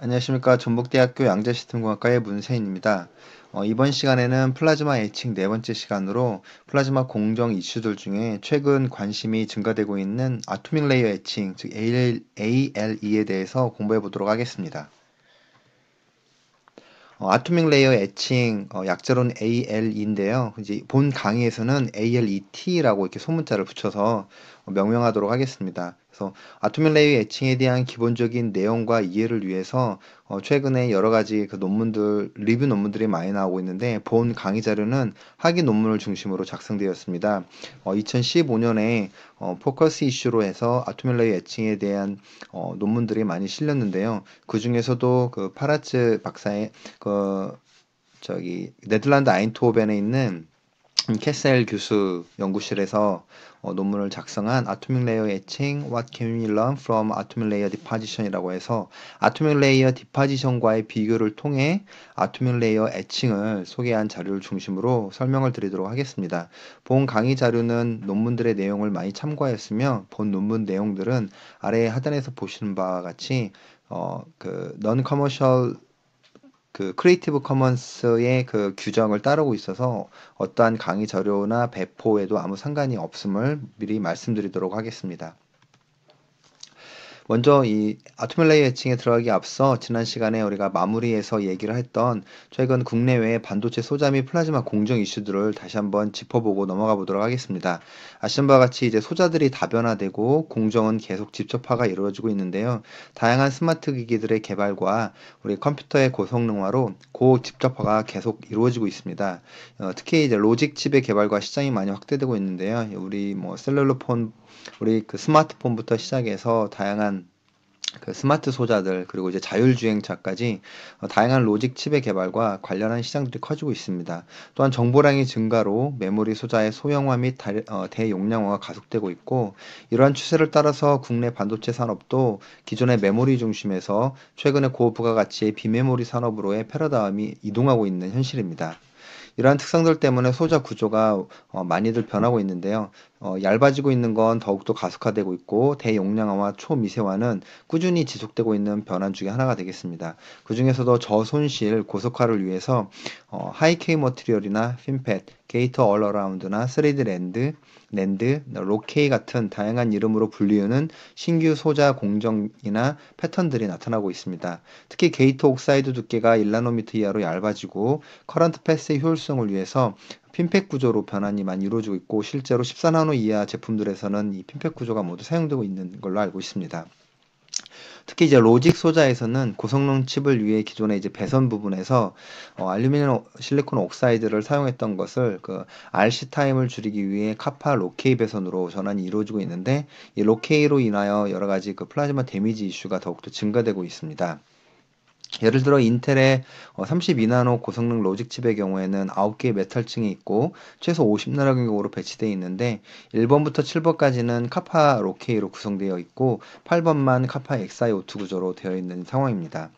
안녕하십니까 전북대학교 양자시스템공학과의 문세인입니다. 어, 이번 시간에는 플라즈마 에칭네 번째 시간으로 플라즈마 공정 이슈들 중에 최근 관심이 증가되고 있는 아토믹 레이어 에칭즉 ALE에 대해서 공부해 보도록 하겠습니다. 어, 아토믹 레이어 에칭 어, 약자로는 ALE인데요. 이제 본 강의에서는 ALET라고 이렇게 소문자를 붙여서 명명하도록 하겠습니다. 그래서 아토밀레이 애칭에 대한 기본적인 내용과 이해를 위해서 어 최근에 여러 가지 그 논문들 리뷰 논문들이 많이 나오고 있는데 본 강의 자료는 학위 논문을 중심으로 작성되었습니다. 어 2015년에 어 포커스 이슈로 해서 아토밀레이 애칭에 대한 어 논문들이 많이 실렸는데요. 그 중에서도 그 파라츠 박사의 그 저기 네덜란드 아인트호벤에 있는 음, 캐셀 교수 연구실에서 어, 논문을 작성한 Atomic Layer Etching What Can We Learn from Atomic Layer Deposition이라고 해서 Atomic Layer Deposition과의 비교를 통해 Atomic Layer Etching을 소개한 자료를 중심으로 설명을 드리도록 하겠습니다. 본 강의 자료는 논문들의 내용을 많이 참고하였으며 본 논문 내용들은 아래 하단에서 보시는 바와 같이 어, 그 non-commercial 그 크리에이티브 커먼스의 그 규정을 따르고 있어서 어떠한 강의 자료나 배포에도 아무 상관이 없음을 미리 말씀드리도록 하겠습니다. 먼저 이 아토멜레이 해칭에 들어가기 앞서 지난 시간에 우리가 마무리해서 얘기를 했던 최근 국내외 반도체 소자 및 플라즈마 공정 이슈들을 다시 한번 짚어보고 넘어가 보도록 하겠습니다. 아시는 바와 같이 이제 소자들이 다변화되고 공정은 계속 집접화가 이루어지고 있는데요. 다양한 스마트 기기들의 개발과 우리 컴퓨터의 고성능화로 고집접화가 계속 이루어지고 있습니다. 어, 특히 이제 로직 칩의 개발과 시장이 많이 확대되고 있는데요. 우리 뭐 셀룰러폰, 우리 그 스마트폰부터 시작해서 다양한 그 스마트 소자들 그리고 이제 자율주행차까지 어, 다양한 로직 칩의 개발과 관련한 시장들이 커지고 있습니다. 또한 정보량이 증가로 메모리 소자의 소형화 및 어, 대용량화가 가속되고 있고 이러한 추세를 따라서 국내 반도체 산업도 기존의 메모리 중심에서 최근의 고부가가치의 비메모리 산업으로의 패러다임이 이동하고 있는 현실입니다. 이러한 특성들 때문에 소자 구조가 어, 많이들 변하고 있는데요. 어, 얇아지고 있는 건 더욱더 가속화되고 있고 대용량화와 초미세화는 꾸준히 지속되고 있는 변환 중에 하나가 되겠습니다. 그 중에서도 저손실 고속화를 위해서 어, 하이케이 머티리얼이나 핀펫, 게이터 얼어라운드나 3D 랜드, 랜드, 네, 로케이 같은 다양한 이름으로 불리우는 신규 소자 공정이나 패턴들이 나타나고 있습니다. 특히 게이트 옥사이드 두께가 1나노미터 이하로 얇아지고 커런트 패스의 효율성을 위해서 핀팩 구조로 변환이 많이 이루어지고 있고 실제로 14나노 이하 제품들에서는 이 핀팩 구조가 모두 사용되고 있는 걸로 알고 있습니다. 특히 이제 로직 소자에서는 고성능 칩을 위해 기존의 이제 배선 부분에서 어, 알루미늄 실리콘 옥사이드를 사용했던 것을 그 RC 타임을 줄이기 위해 카파 로케이 배선으로 전환이 이루어지고 있는데 이 로케이로 인하여 여러 가지 그 플라즈마 데미지 이슈가 더욱더 증가되고 있습니다. 예를 들어 인텔의 32나노 어, 고성능 로직 칩의 경우에는 9개의 메탈층이 있고 최소 50나라 간격으로 배치되어 있는데 1번부터 7번까지는 카파 로케이로 구성되어 있고 8번만 카파 XIO2 구조로 되어 있는 상황입니다.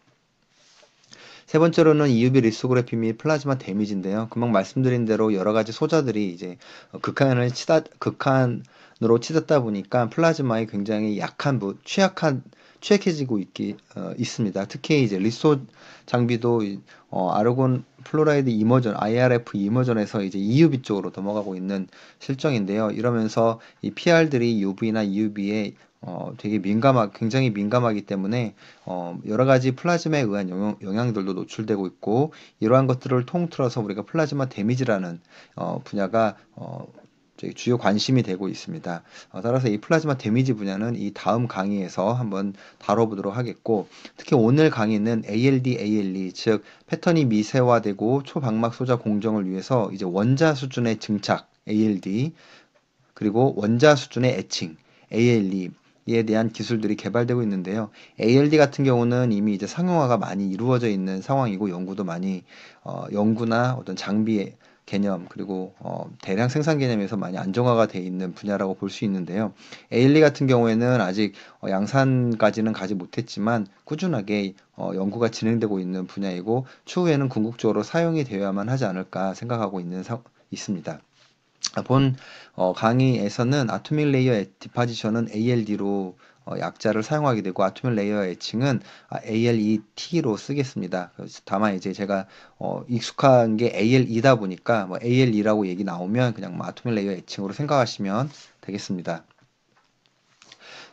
세 번째로는 EUV 리소그래피 및 플라즈마 데미지인데요. 금방 말씀드린 대로 여러 가지 소자들이 이제 어, 극한을 치다 극한으로 치닫다 보니까 플라즈마에 굉장히 약한 부, 취약한 취약해지고 있기 어, 있습니다. 특히 이제 리소 장비도 어, 아르곤 플로라이드 이머전 IRF 이머전에서 이제 EUV 쪽으로 넘어가고 있는 실정인데요. 이러면서 이 PR들이 UV나 EUV에 어, 되게 민감하, 굉장히 민감하기 때문에, 어, 여러 가지 플라즈마에 의한 영향, 들도 노출되고 있고, 이러한 것들을 통틀어서 우리가 플라즈마 데미지라는, 어, 분야가, 어, 주요 관심이 되고 있습니다. 어, 따라서 이 플라즈마 데미지 분야는 이 다음 강의에서 한번 다뤄보도록 하겠고 특히 오늘 강의는 ALD, ALE 즉 패턴이 미세화되고 초박막 소자 공정을 위해서 이제 원자 수준의 증착 ALD 그리고 원자 수준의 애칭 ALE 에 대한 기술들이 개발되고 있는데요. ALD 같은 경우는 이미 이제 상용화가 많이 이루어져 있는 상황이고 연구도 많이 어, 연구나 어떤 장비 개념 그리고 어, 대량 생산 개념에서 많이 안정화가 돼 있는 분야라고 볼 수 있는데요. 에일리 같은 경우에는 아직 어, 양산까지는 가지 못했지만 꾸준하게 어, 연구가 진행되고 있는 분야이고 추후에는 궁극적으로 사용이 되어야만 하지 않을까 생각하고 있는 사, 있습니다. 본 어, 강의에서는 아토믹 레이어 디파지션은 ALD로 어, 약자를 사용하게 되고 아토밀 레이어 애칭은 아, ALET로 쓰겠습니다. 다만 이제 제가 어, 익숙한 게 ALE다 보니까 뭐 ALE라고 얘기 나오면 그냥 뭐 아토밀 레이어 애칭으로 생각하시면 되겠습니다.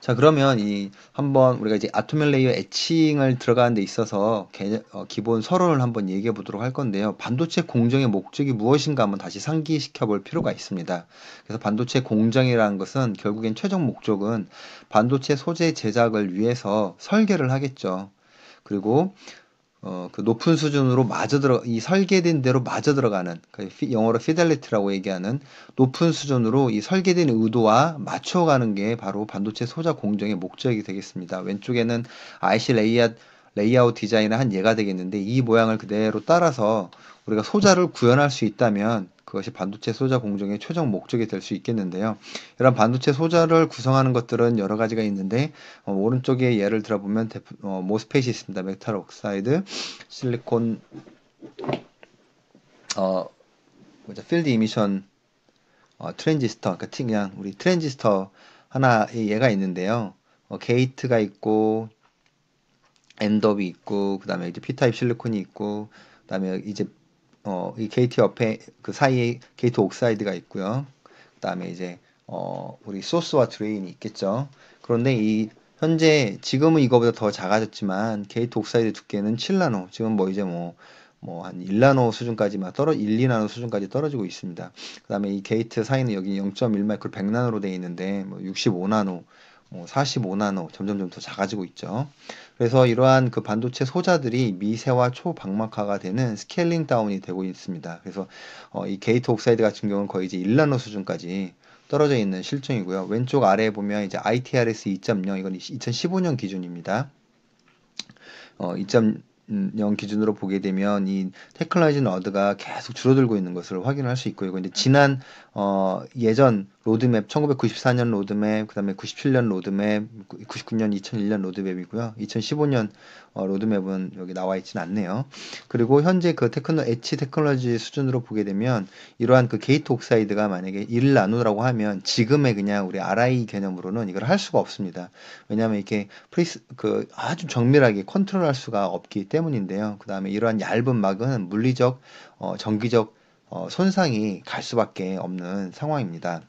자 그러면 이 한번 우리가 이제 아토멜 레이어 애칭을 들어가는 데 있어서 개 어, 기본 서론을 한번 얘기해 보도록 할 건데요. 반도체 공정의 목적이 무엇인가 한번 다시 상기시켜 볼 필요가 있습니다. 그래서 반도체 공정이라는 것은 결국엔 최종 목적은 반도체 소재 제작을 위해서 설계를 하겠죠. 그리고 어, 그 높은 수준으로 마저 들어 이 설계된 대로 마저 들어가는 그 영어로 fidelit라고 얘기하는 높은 수준으로 이 설계된 의도와 맞춰가는 게 바로 반도체 소자 공정의 목적이 되겠습니다. 왼쪽에는 IC 레이아 웃 레이아웃 디자인의 한 예가 되겠는데 이 모양을 그대로 따라서 우리가 소자를 구현할 수 있다면 그것이 반도체 소자 공정의 최종 목적이 될 수 있겠는데요. 이런 반도체 소자를 구성하는 것들은 여러 가지가 있는데 어, 오른쪽에 예를 들어보면 데프, 어, 모스펫이 있습니다. 메탈 옥사이드, 실리콘 어 뭐죠? 필드 이미션 어, 트랜지스터, 그러니까 그냥 우리 트랜지스터 하나의 예가 있는데요. 어, 게이트가 있고 엔더비 있고 그 다음에 이제 P타입 실리콘이 있고 그 다음에 이제 어, 이 게이트 옆에 그 사이에 게이트 옥사이드가 있고요. 그다음에 이제 어, 우리 소스와 드레인이 있겠죠. 그런데 이 현재 지금은 이거보다 더 작아졌지만 게이트 옥사이드 두께는 7나노. 지금 뭐 이제 뭐 뭐 한 1나노 수준까지만 떨어 1, 2나노 수준까지 떨어지고 있습니다. 그다음에 이 게이트 사이는 여기 0.1마이크로 100나노로 되어 있는데 뭐 65나노 45나노 뭐 점점점 더 작아지고 있죠. 그래서 이러한 그 반도체 소자들이 미세와 초박막화가 되는 스케일링 다운이 되고 있습니다. 그래서 어, 이 게이트 옥사이드 같은 경우는 거의 이제 1나노 수준까지 떨어져 있는 실정이고요. 왼쪽 아래에 보면 이제 ITRS 2.0 이건 2015년 기준입니다. 어, 2.0 기준으로 보게 되면 이 테클라이즌 어드가 계속 줄어들고 있는 것을 확인할 수 있고요. 이건 이제 지난 어, 예전 로드맵 1994년 로드맵 그다음에 97년 로드맵 99년 2001년 로드맵이고요 2015년 어, 로드맵은 여기 나와 있지는 않네요 그리고 현재 그 테크노 엣치 테크놀로지 수준으로 보게 되면 이러한 그 게이트 옥사이드가 만약에 1을 나누라고 하면 지금의 그냥 우리 RI 개념으로는 이걸 할 수가 없습니다 왜냐하면 이렇게 프리스 그 아주 정밀하게 컨트롤할 수가 없기 때문인데요 그 다음에 이러한 얇은 막은 물리적 어, 정기적 어, 손상이 갈 수밖에 없는 상황입니다.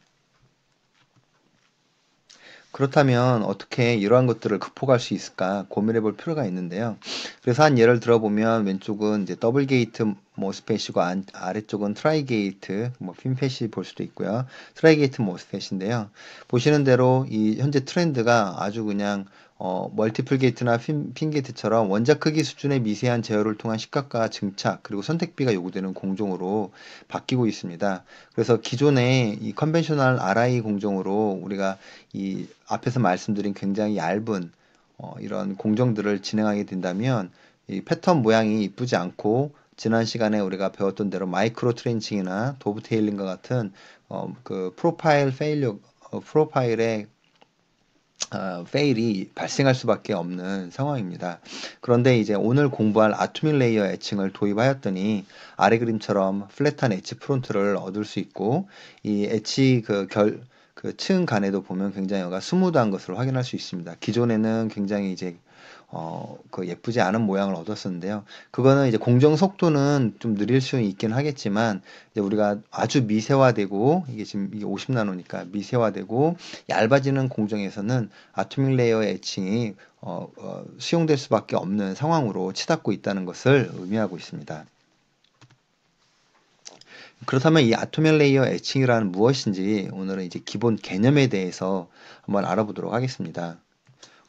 그렇다면 어떻게 이러한 것들을 극복할 수 있을까 고민해 볼 필요가 있는데요. 그래서 한 예를 들어보면 왼쪽은 이제 더블 게이트 모스펫이고 뭐 안, 아래쪽은 트라이 게이트 뭐 핀펫이 볼 수도 있고요. 트라이 게이트 모스펫인데요. 뭐 보시는 대로 이 현재 트렌드가 아주 그냥 어, 멀티플 게이트나 핀, 핀, 게이트처럼 원자 크기 수준의 미세한 제어를 통한 시각과 증착 그리고 선택비가 요구되는 공정으로 바뀌고 있습니다. 그래서 기존의 이 컨벤셔널 RI 공정으로 우리가 이 앞에서 말씀드린 굉장히 얇은 어, 이런 공정들을 진행하게 된다면 이 패턴 모양이 이쁘지 않고 지난 시간에 우리가 배웠던 대로 마이크로 트렌칭이나 도브 테일링과 같은 어, 그 프로파일 페일리 어, 프로파일의 어, 페일이 발생할 수밖에 없는 상황입니다. 그런데 이제 오늘 공부할 아토밀 레이어 애칭을 도입하였더니 아래 그림처럼 플랫한 엣지 프론트를 얻을 수 있고 이 엣지 그 결, 그 층 간에도 보면 굉장히 여가 스무드한 것으로 확인할 수 있습니다. 기존에는 굉장히 이제 어, 그 예쁘지 않은 모양을 얻었었는데요. 그거는 이제 공정 속도는 좀 느릴 수 있긴 하겠지만 이제 우리가 아주 미세화되고 이게 지금 이게 50나노니까 미세화되고 얇아지는 공정에서는 아토믹 레이어 애칭이 어, 어, 수용될 수밖에 없는 상황으로 치닫고 있다는 것을 의미하고 있습니다. 그렇다면 이 아토밀 레이어 애칭이라는 무엇인지 오늘은 이제 기본 개념에 대해서 한번 알아보도록 하겠습니다.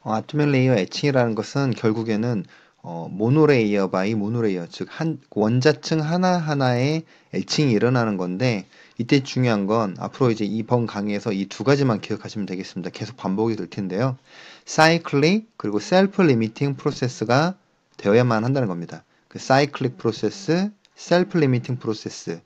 어, 아트면 레이어 애칭이라는 것은 결국에는 어, 모노레이어 바이 모노레이어 즉 한, 원자층 하나하나의 애칭이 일어나는 건데 이때 중요한 건 앞으로 이제 이번 강의에서 이 두 가지만 기억하시면 되겠습니다. 계속 반복이 될 텐데요. 사이클릭 그리고 셀프 리미팅 프로세스가 되어야만 한다는 겁니다. 그 사이클릭 프로세스, 셀프 리미팅 프로세스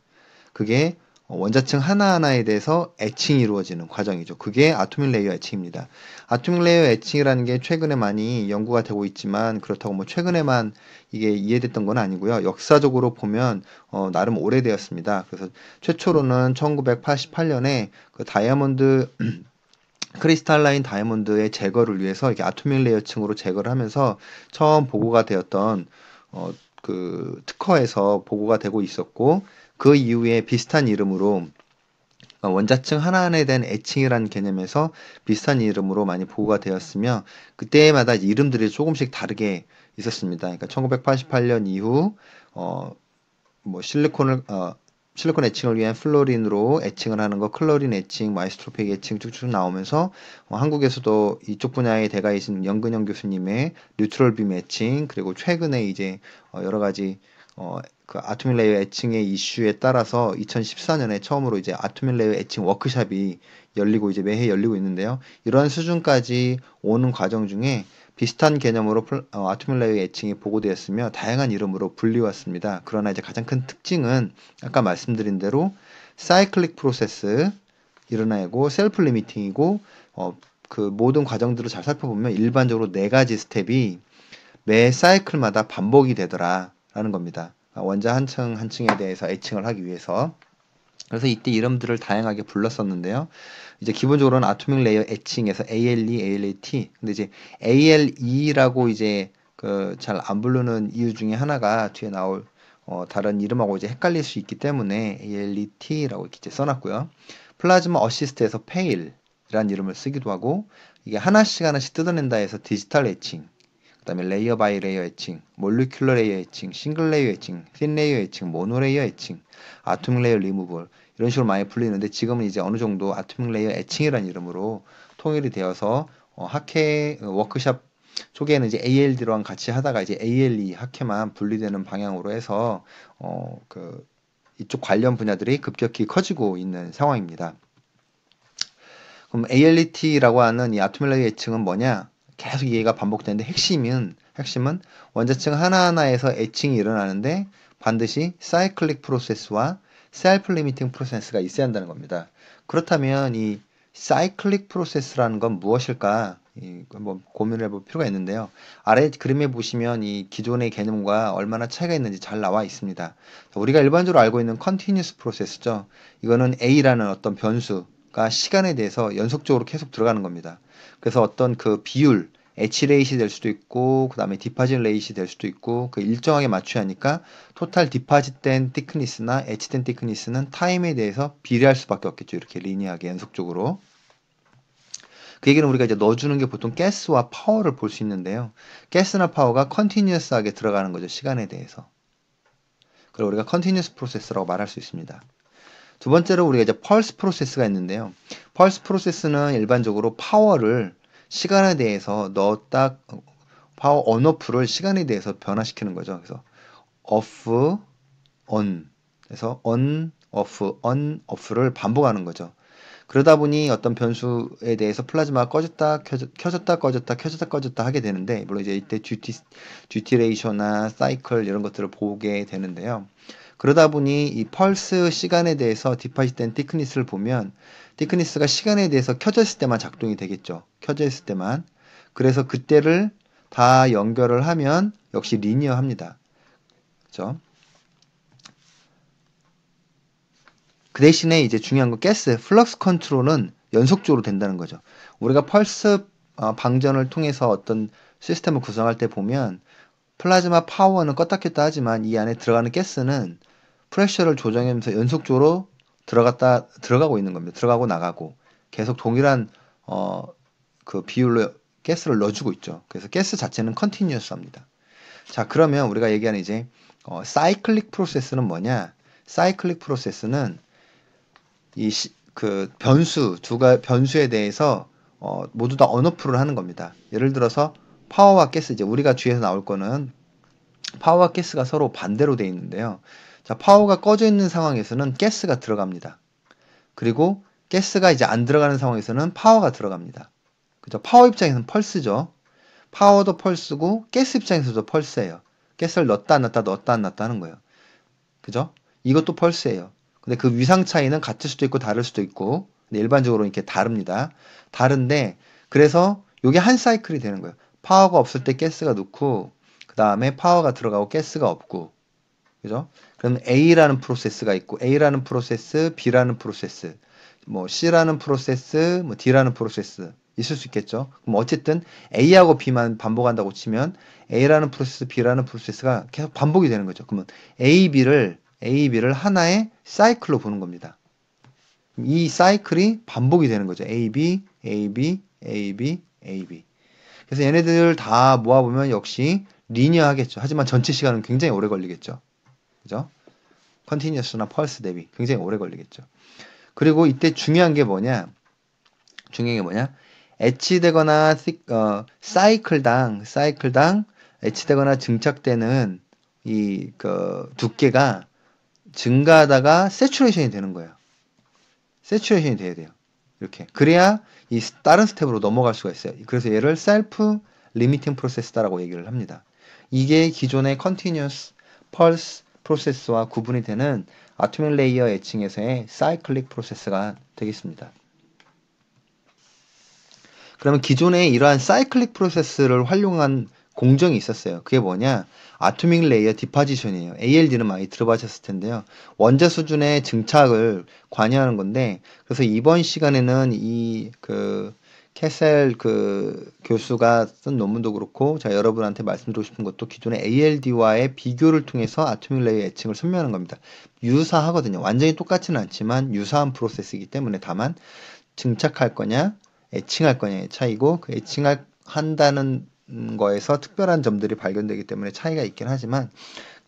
그게 어, 원자층 하나하나에 대해서 애칭이 이루어지는 과정이죠. 그게 아토믹 레이어 애칭입니다. 아토믹 레이어 애칭이라는 게 최근에 많이 연구가 되고 있지만 그렇다고 뭐 최근에만 이게 이해됐던 건 아니고요. 역사적으로 보면 어, 나름 오래되었습니다. 그래서 최초로는 1988년에 그 다이아몬드 크리스탈라인 다이아몬드의 제거를 위해서 이게 아토믹 레이어층으로 제거를 하면서 처음 보고가 되었던 어, 그 특허에서 보고가 되고 있었고 그 이후에 비슷한 이름으로 어, 원자층 하나안에 대한 애칭이라는 개념에서 비슷한 이름으로 많이 보고가 되었으며 그때마다 이름들이 조금씩 다르게 있었습니다. 그러니까 1988년 이후 어뭐 실리콘을 어 실리콘 애칭을 위한 플로린으로 애칭을 하는 거, 클로린 애칭, 마이스트로픽 애칭 쭉쭉 나오면서 어, 한국에서도 이쪽 분야에 대가이신 연근영 교수님의 뉴트럴빔 애칭 그리고 최근에 이제 어, 여러 가지 어, 그 아토밀 레이어 애칭의 이슈에 따라서 2014년에 처음으로 이제 아토밀 레이어 애칭 워크샵이 열리고 이제 매해 열리고 있는데요. 이런 수준까지 오는 과정 중에 비슷한 개념으로 어, 아토밀 레이어 애칭이 보고되었으며 다양한 이름으로 불리웠습니다. 그러나 이제 가장 큰 특징은 아까 말씀드린 대로 사이클릭 프로세스 일어나고 셀프 리미팅이고 어, 그 모든 과정들을 잘 살펴보면 일반적으로 네 가지 스텝이 매 사이클마다 반복이 되더라라는 겁니다. 아, 원자 한층한 층에 대해서 애칭을 하기 위해서 그래서 이때 이름들을 다양하게 불렀었는데요. 이제 기본적으로는 아토믹 레이어 애칭에서 ALE, ALAT. 근데 이제 ALE라고 이제 그 잘 안 부르는 이유 중에 하나가 뒤에 나올 어 다른 이름하고 이제 헷갈릴 수 있기 때문에 ALET라고 이렇게 써놨고요. 플라즈마 어시스트에서 페일이라는 이름을 쓰기도 하고 이게 하나씩 하나씩 뜯어낸다 해서 디지털 애칭 그 다음에 레이어 바이 레이어 애칭, 몰리큘러 레이어 애칭, 싱글 레이어 애칭, 씬 레이어 애칭, 모노 레이어 애칭, 아톰 레이어 리무벌 이런 식으로 많이 불리는데 지금은 이제 어느 정도 아톰 레이어 애칭이라는 이름으로 통일이 되어서 어, 학회 어, 워크샵 초기에는 이제 ALD랑 같이 하다가 이제 ALE 학회만 분리되는 방향으로 해서 어, 그 이쪽 관련 분야들이 급격히 커지고 있는 상황입니다. 그럼 ALET라고 하는 이아톰 레이어 애칭은 뭐냐? 계속 이해가 반복되는데 핵심은 핵심은 원자층 하나하나에서 애칭이 일어나는데 반드시 사이클릭 프로세스와 셀프 리미팅 프로세스가 있어야 한다는 겁니다. 그렇다면 이 사이클릭 프로세스라는 건 무엇일까? 한번 고민을 해볼 필요가 있는데요. 아래 그림에 보시면 이 기존의 개념과 얼마나 차이가 있는지 잘 나와 있습니다. 우리가 일반적으로 알고 있는 컨티뉴스 프로세스죠. 이거는 A라는 어떤 변수가 시간에 대해서 연속적으로 계속 들어가는 겁니다. 그래서 어떤 그 비율, H 레이시 될 수도 있고 그 다음에 디파짓 레이시 될 수도 있고 그 일정하게 맞춰야 하니까 토탈 디파짓된 티크니스나 H된 티크니스는 타임에 대해서 비례할 수밖에 없겠죠 이렇게 리니하게 연속적으로 그 얘기는 우리가 이제 넣어주는 게 보통 가스와 파워를 볼 수 있는데요 가스나 파워가 컨티뉴스하게 들어가는 거죠 시간에 대해서 그리고 우리가 컨티뉴스 프로세스라고 말할 수 있습니다 두 번째로 우리가 이제 펄스 프로세스가 있는데요 펄스 프로세스는 일반적으로 파워를 시간에 대해서 넣었다 파워 언어프를 시간에 대해서 변화시키는 거죠. 그래서 off, on 그래서 on, off, on, off를 반복하는 거죠. 그러다 보니 어떤 변수에 대해서 플라즈마가 꺼졌다 켜졌, 다 꺼졌다 켜졌다 꺼졌다 하게 되는데 물론 이제 이때 듀티 듀티 레이셔나 사이클 이런 것들을 보게 되는데요. 그러다 보니 이 펄스 시간에 대해서 디파이시된 티크니스를 보면 디크니스가 시간에 대해서 켜져 있을 때만 작동이 되겠죠. 켜져 있을 때만. 그래서 그때를 다 연결을 하면 역시 리니어합니다. 그죠? 그 대신에 이제 중요한 건 가스, 플럭스 컨트롤은 연속적으로 된다는 거죠. 우리가 펄스 어, 방전을 통해서 어떤 시스템을 구성할 때 보면 플라즈마 파워는 껐다 켰다 하지만 이 안에 들어가는 가스는 프레셔를 조정하면서 연속적으로 들어갔다 들어가고 있는 겁니다. 들어가고 나가고 계속 동일한 어 그 비율로 가스를 넣어주고 있죠. 그래서 가스 자체는 컨티뉴스합니다. 자 그러면 우리가 얘기하는 이제 어, 사이클릭 프로세스는 뭐냐? 사이클릭 프로세스는 이 그 변수 두가 변수에 대해서 어, 모두 다 언어풀을 하는 겁니다. 예를 들어서 파워와 가스 이제 우리가 뒤에서 나올 거는 파워와 가스가 서로 반대로 돼 있는데요. 자, 파워가 꺼져 있는 상황에서는 가스가 들어갑니다. 그리고 가스가 이제 안 들어가는 상황에서는 파워가 들어갑니다. 그죠? 파워 입장에서는 펄스죠. 파워도 펄스고 가스 입장에서도 펄스예요. 가스를 넣었다 안 넣었다 넣었다 안 넣었다 하는 거예요. 그죠? 이것도 펄스예요. 근데 그 위상 차이는 같을 수도 있고 다를 수도 있고 근데 일반적으로 이렇게 다릅니다. 다른데 그래서 이게 한 사이클이 되는 거예요. 파워가 없을 때 가스가 넣고 그 다음에 파워가 들어가고 가스가 없고 그죠? 그럼 A라는 프로세스가 있고 A라는 프로세스, B라는 프로세스, 뭐 C라는 프로세스, 뭐 D라는 프로세스 있을 수 있겠죠. 그럼 어쨌든 A하고 B만 반복한다고 치면 A라는 프로세스, B라는 프로세스가 계속 반복이 되는 거죠. 그러면 A, B를 A, B를 하나의 사이클로 보는 겁니다. 이 사이클이 반복이 되는 거죠. A, B, A, B, A, B, A, B. 그래서 얘네들 다 모아보면 역시 리니어하겠죠. 하지만 전체 시간은 굉장히 오래 걸리겠죠. 그죠? 컨티뉴스나 펄스 대비 굉장히 오래 걸리겠죠. 그리고 이때 중요한 게 뭐냐? 중요한 게 뭐냐? 애치되거나 어, 사이클당 사이클당 애치되거나 증착되는 이 그 두께가 증가하다가 세츄레이션이 되는 거예요. 세츄레이션이 돼야 돼요. 이렇게 그래야 이 다른 스텝으로 넘어갈 수가 있어요. 그래서 얘를 셀프 리미팅 프로세스다라고 얘기를 합니다. 이게 기존의 컨티뉴스, 펄스, 프로세스와 구분이 되는 아토믹 레이어 애칭에서의 사이클릭 프로세스가 되겠습니다. 그러면 기존에 이러한 사이클릭 프로세스를 활용한 공정이 있었어요. 그게 뭐냐? 아토믹 레이어 디파지션이에요. ALD는 많이 들어보셨을 텐데요. 원자 수준의 증착을 관여하는 건데, 그래서 이번 시간에는 이, 그, 캐셀 그 교수가 쓴 논문도 그렇고 제가 여러분한테 말씀드리고 싶은 것도 기존의 ALD와의 비교를 통해서 아토믹 레이 어의 애칭을 설명하는 겁니다. 유사하거든요. 완전히 똑같지는 않지만 유사한 프로세스이기 때문에 다만 증착할 거냐 애칭할 거냐의 차이고 그애칭을 한다는 거에서 특별한 점들이 발견되기 때문에 차이가 있긴 하지만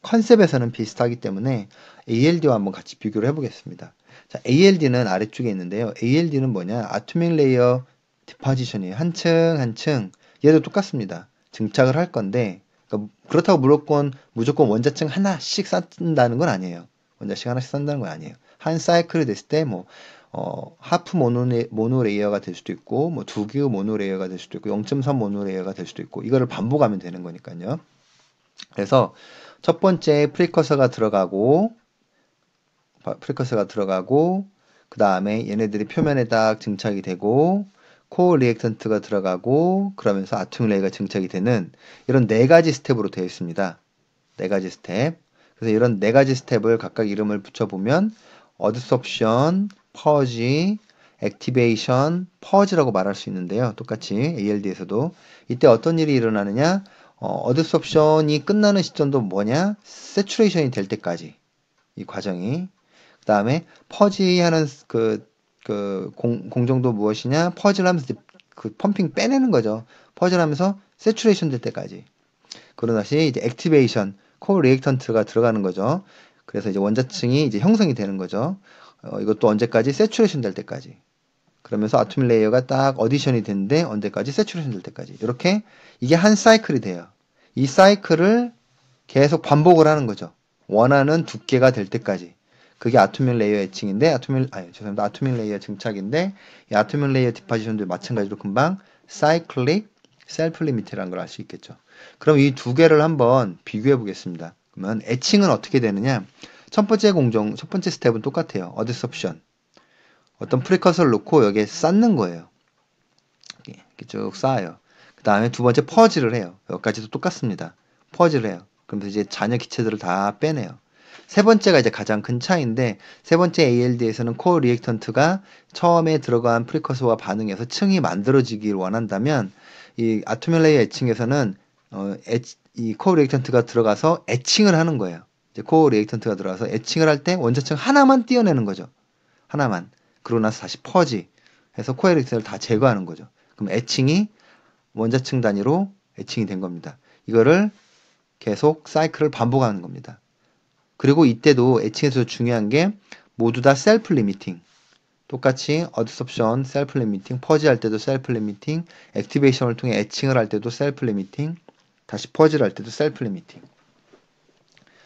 컨셉에서는 비슷하기 때문에 ALD와 한번 같이 비교를 해보겠습니다. 자, ALD는 아래쪽에 있는데요. ALD는 뭐냐? 아토믹 레이어 디파지션이한층한층 얘도 똑같습니다. 증착을 할 건데 그러니까 그렇다고 무조건 무조건 원자층 하나씩 쌓는다는 건 아니에요. 원자층 하나씩 쌓는다는 건 아니에요. 한 사이클이 됐을 때뭐 어, 하프 모노레, 모노레이어가 될 수도 있고 뭐두 개의 모노레이어가 될 수도 있고 0.3 모노레이어가 될 수도 있고 이거를 반복하면 되는 거니까요. 그래서 첫 번째 프리커서가 들어가고 프리커서가 들어가고 그 다음에 얘네들이 표면에 딱 증착이 되고 코리액턴트가 들어가고 그러면서 아툼 레이가 증착이 되는 이런 네 가지 스텝으로 되어 있습니다. 네 가지 스텝. 그래서 이런 네 가지 스텝을 각각 이름을 붙여보면 어드섭션, 퍼지, 액티베이션, 퍼지라고 말할 수 있는데요. 똑같이 ALD에서도 이때 어떤 일이 일어나느냐? 어, 드섭션이 끝나는 시점도 뭐냐? 세츄레이션이 될 때까지 이 과정이 그 다음에 퍼지하는 그그 공, 공정도 무엇이냐 퍼즐하면서 그 펌핑 빼내는 거죠. 퍼즐하면서 세츄레이션 될 때까지. 그러다 시 이제 액티베이션 코 리액턴트가 들어가는 거죠. 그래서 이제 원자층이 이제 형성이 되는 거죠. 어, 이것도 언제까지 세츄레이션 될 때까지. 그러면서 아토믹 레이어가 딱 어디션이 되는데 언제까지 세츄레이션 될 때까지. 이렇게 이게 한 사이클이 돼요. 이 사이클을 계속 반복을 하는 거죠. 원하는 두께가 될 때까지. 그게 아토믹 레이어 애칭인데 아토믹 아 죄송합니다. 아토믹 레이어 증착인데 이 아토믹 레이어 디파지션도 마찬가지로 금방 사이클릭 셀프 리미트라는 걸 알 수 있겠죠. 그럼 이 두 개를 한번 비교해 보겠습니다. 그러면 애칭은 어떻게 되느냐? 첫 번째 공정, 첫 번째 스텝은 똑같아요. 어디섭션. 어떤 프리커서를 놓고 여기에 쌓는 거예요. 이렇게 쭉 쌓아요. 그 다음에 두 번째 퍼즐을 해요. 여기까지도 똑같습니다. 퍼즐을 해요. 그럼 이제 잔여 기체들을 다 빼내요. 세 번째가 이제 가장 큰 차이인데 세 번째 ALD에서는 코어 리액턴트가 처음에 들어간 프리커서와 반응해서 층이 만들어지길 원한다면 이 아토멜레이 애칭에서는 어, 이 코어 리액턴트가 들어가서 애칭을 하는 거예요. 이제 코어 리액턴트가 들어가서 애칭을 할 때 원자층 하나만 띄어내는 거죠. 하나만. 그러고 나서 다시 퍼지 해서 코어 리액턴트를 다 제거하는 거죠. 그럼 애칭이 원자층 단위로 애칭이 된 겁니다. 이거를 계속 사이클을 반복하는 겁니다. 그리고 이때도 애칭에서 중요한 게 모두 다 셀프 리미팅. 똑같이 어드섭션, 셀프 리미팅, 퍼지 할 때도 셀프 리미팅, 액티베이션을 통해 애칭을 할 때도 셀프 리미팅, 다시 퍼지를 할 때도 셀프 리미팅.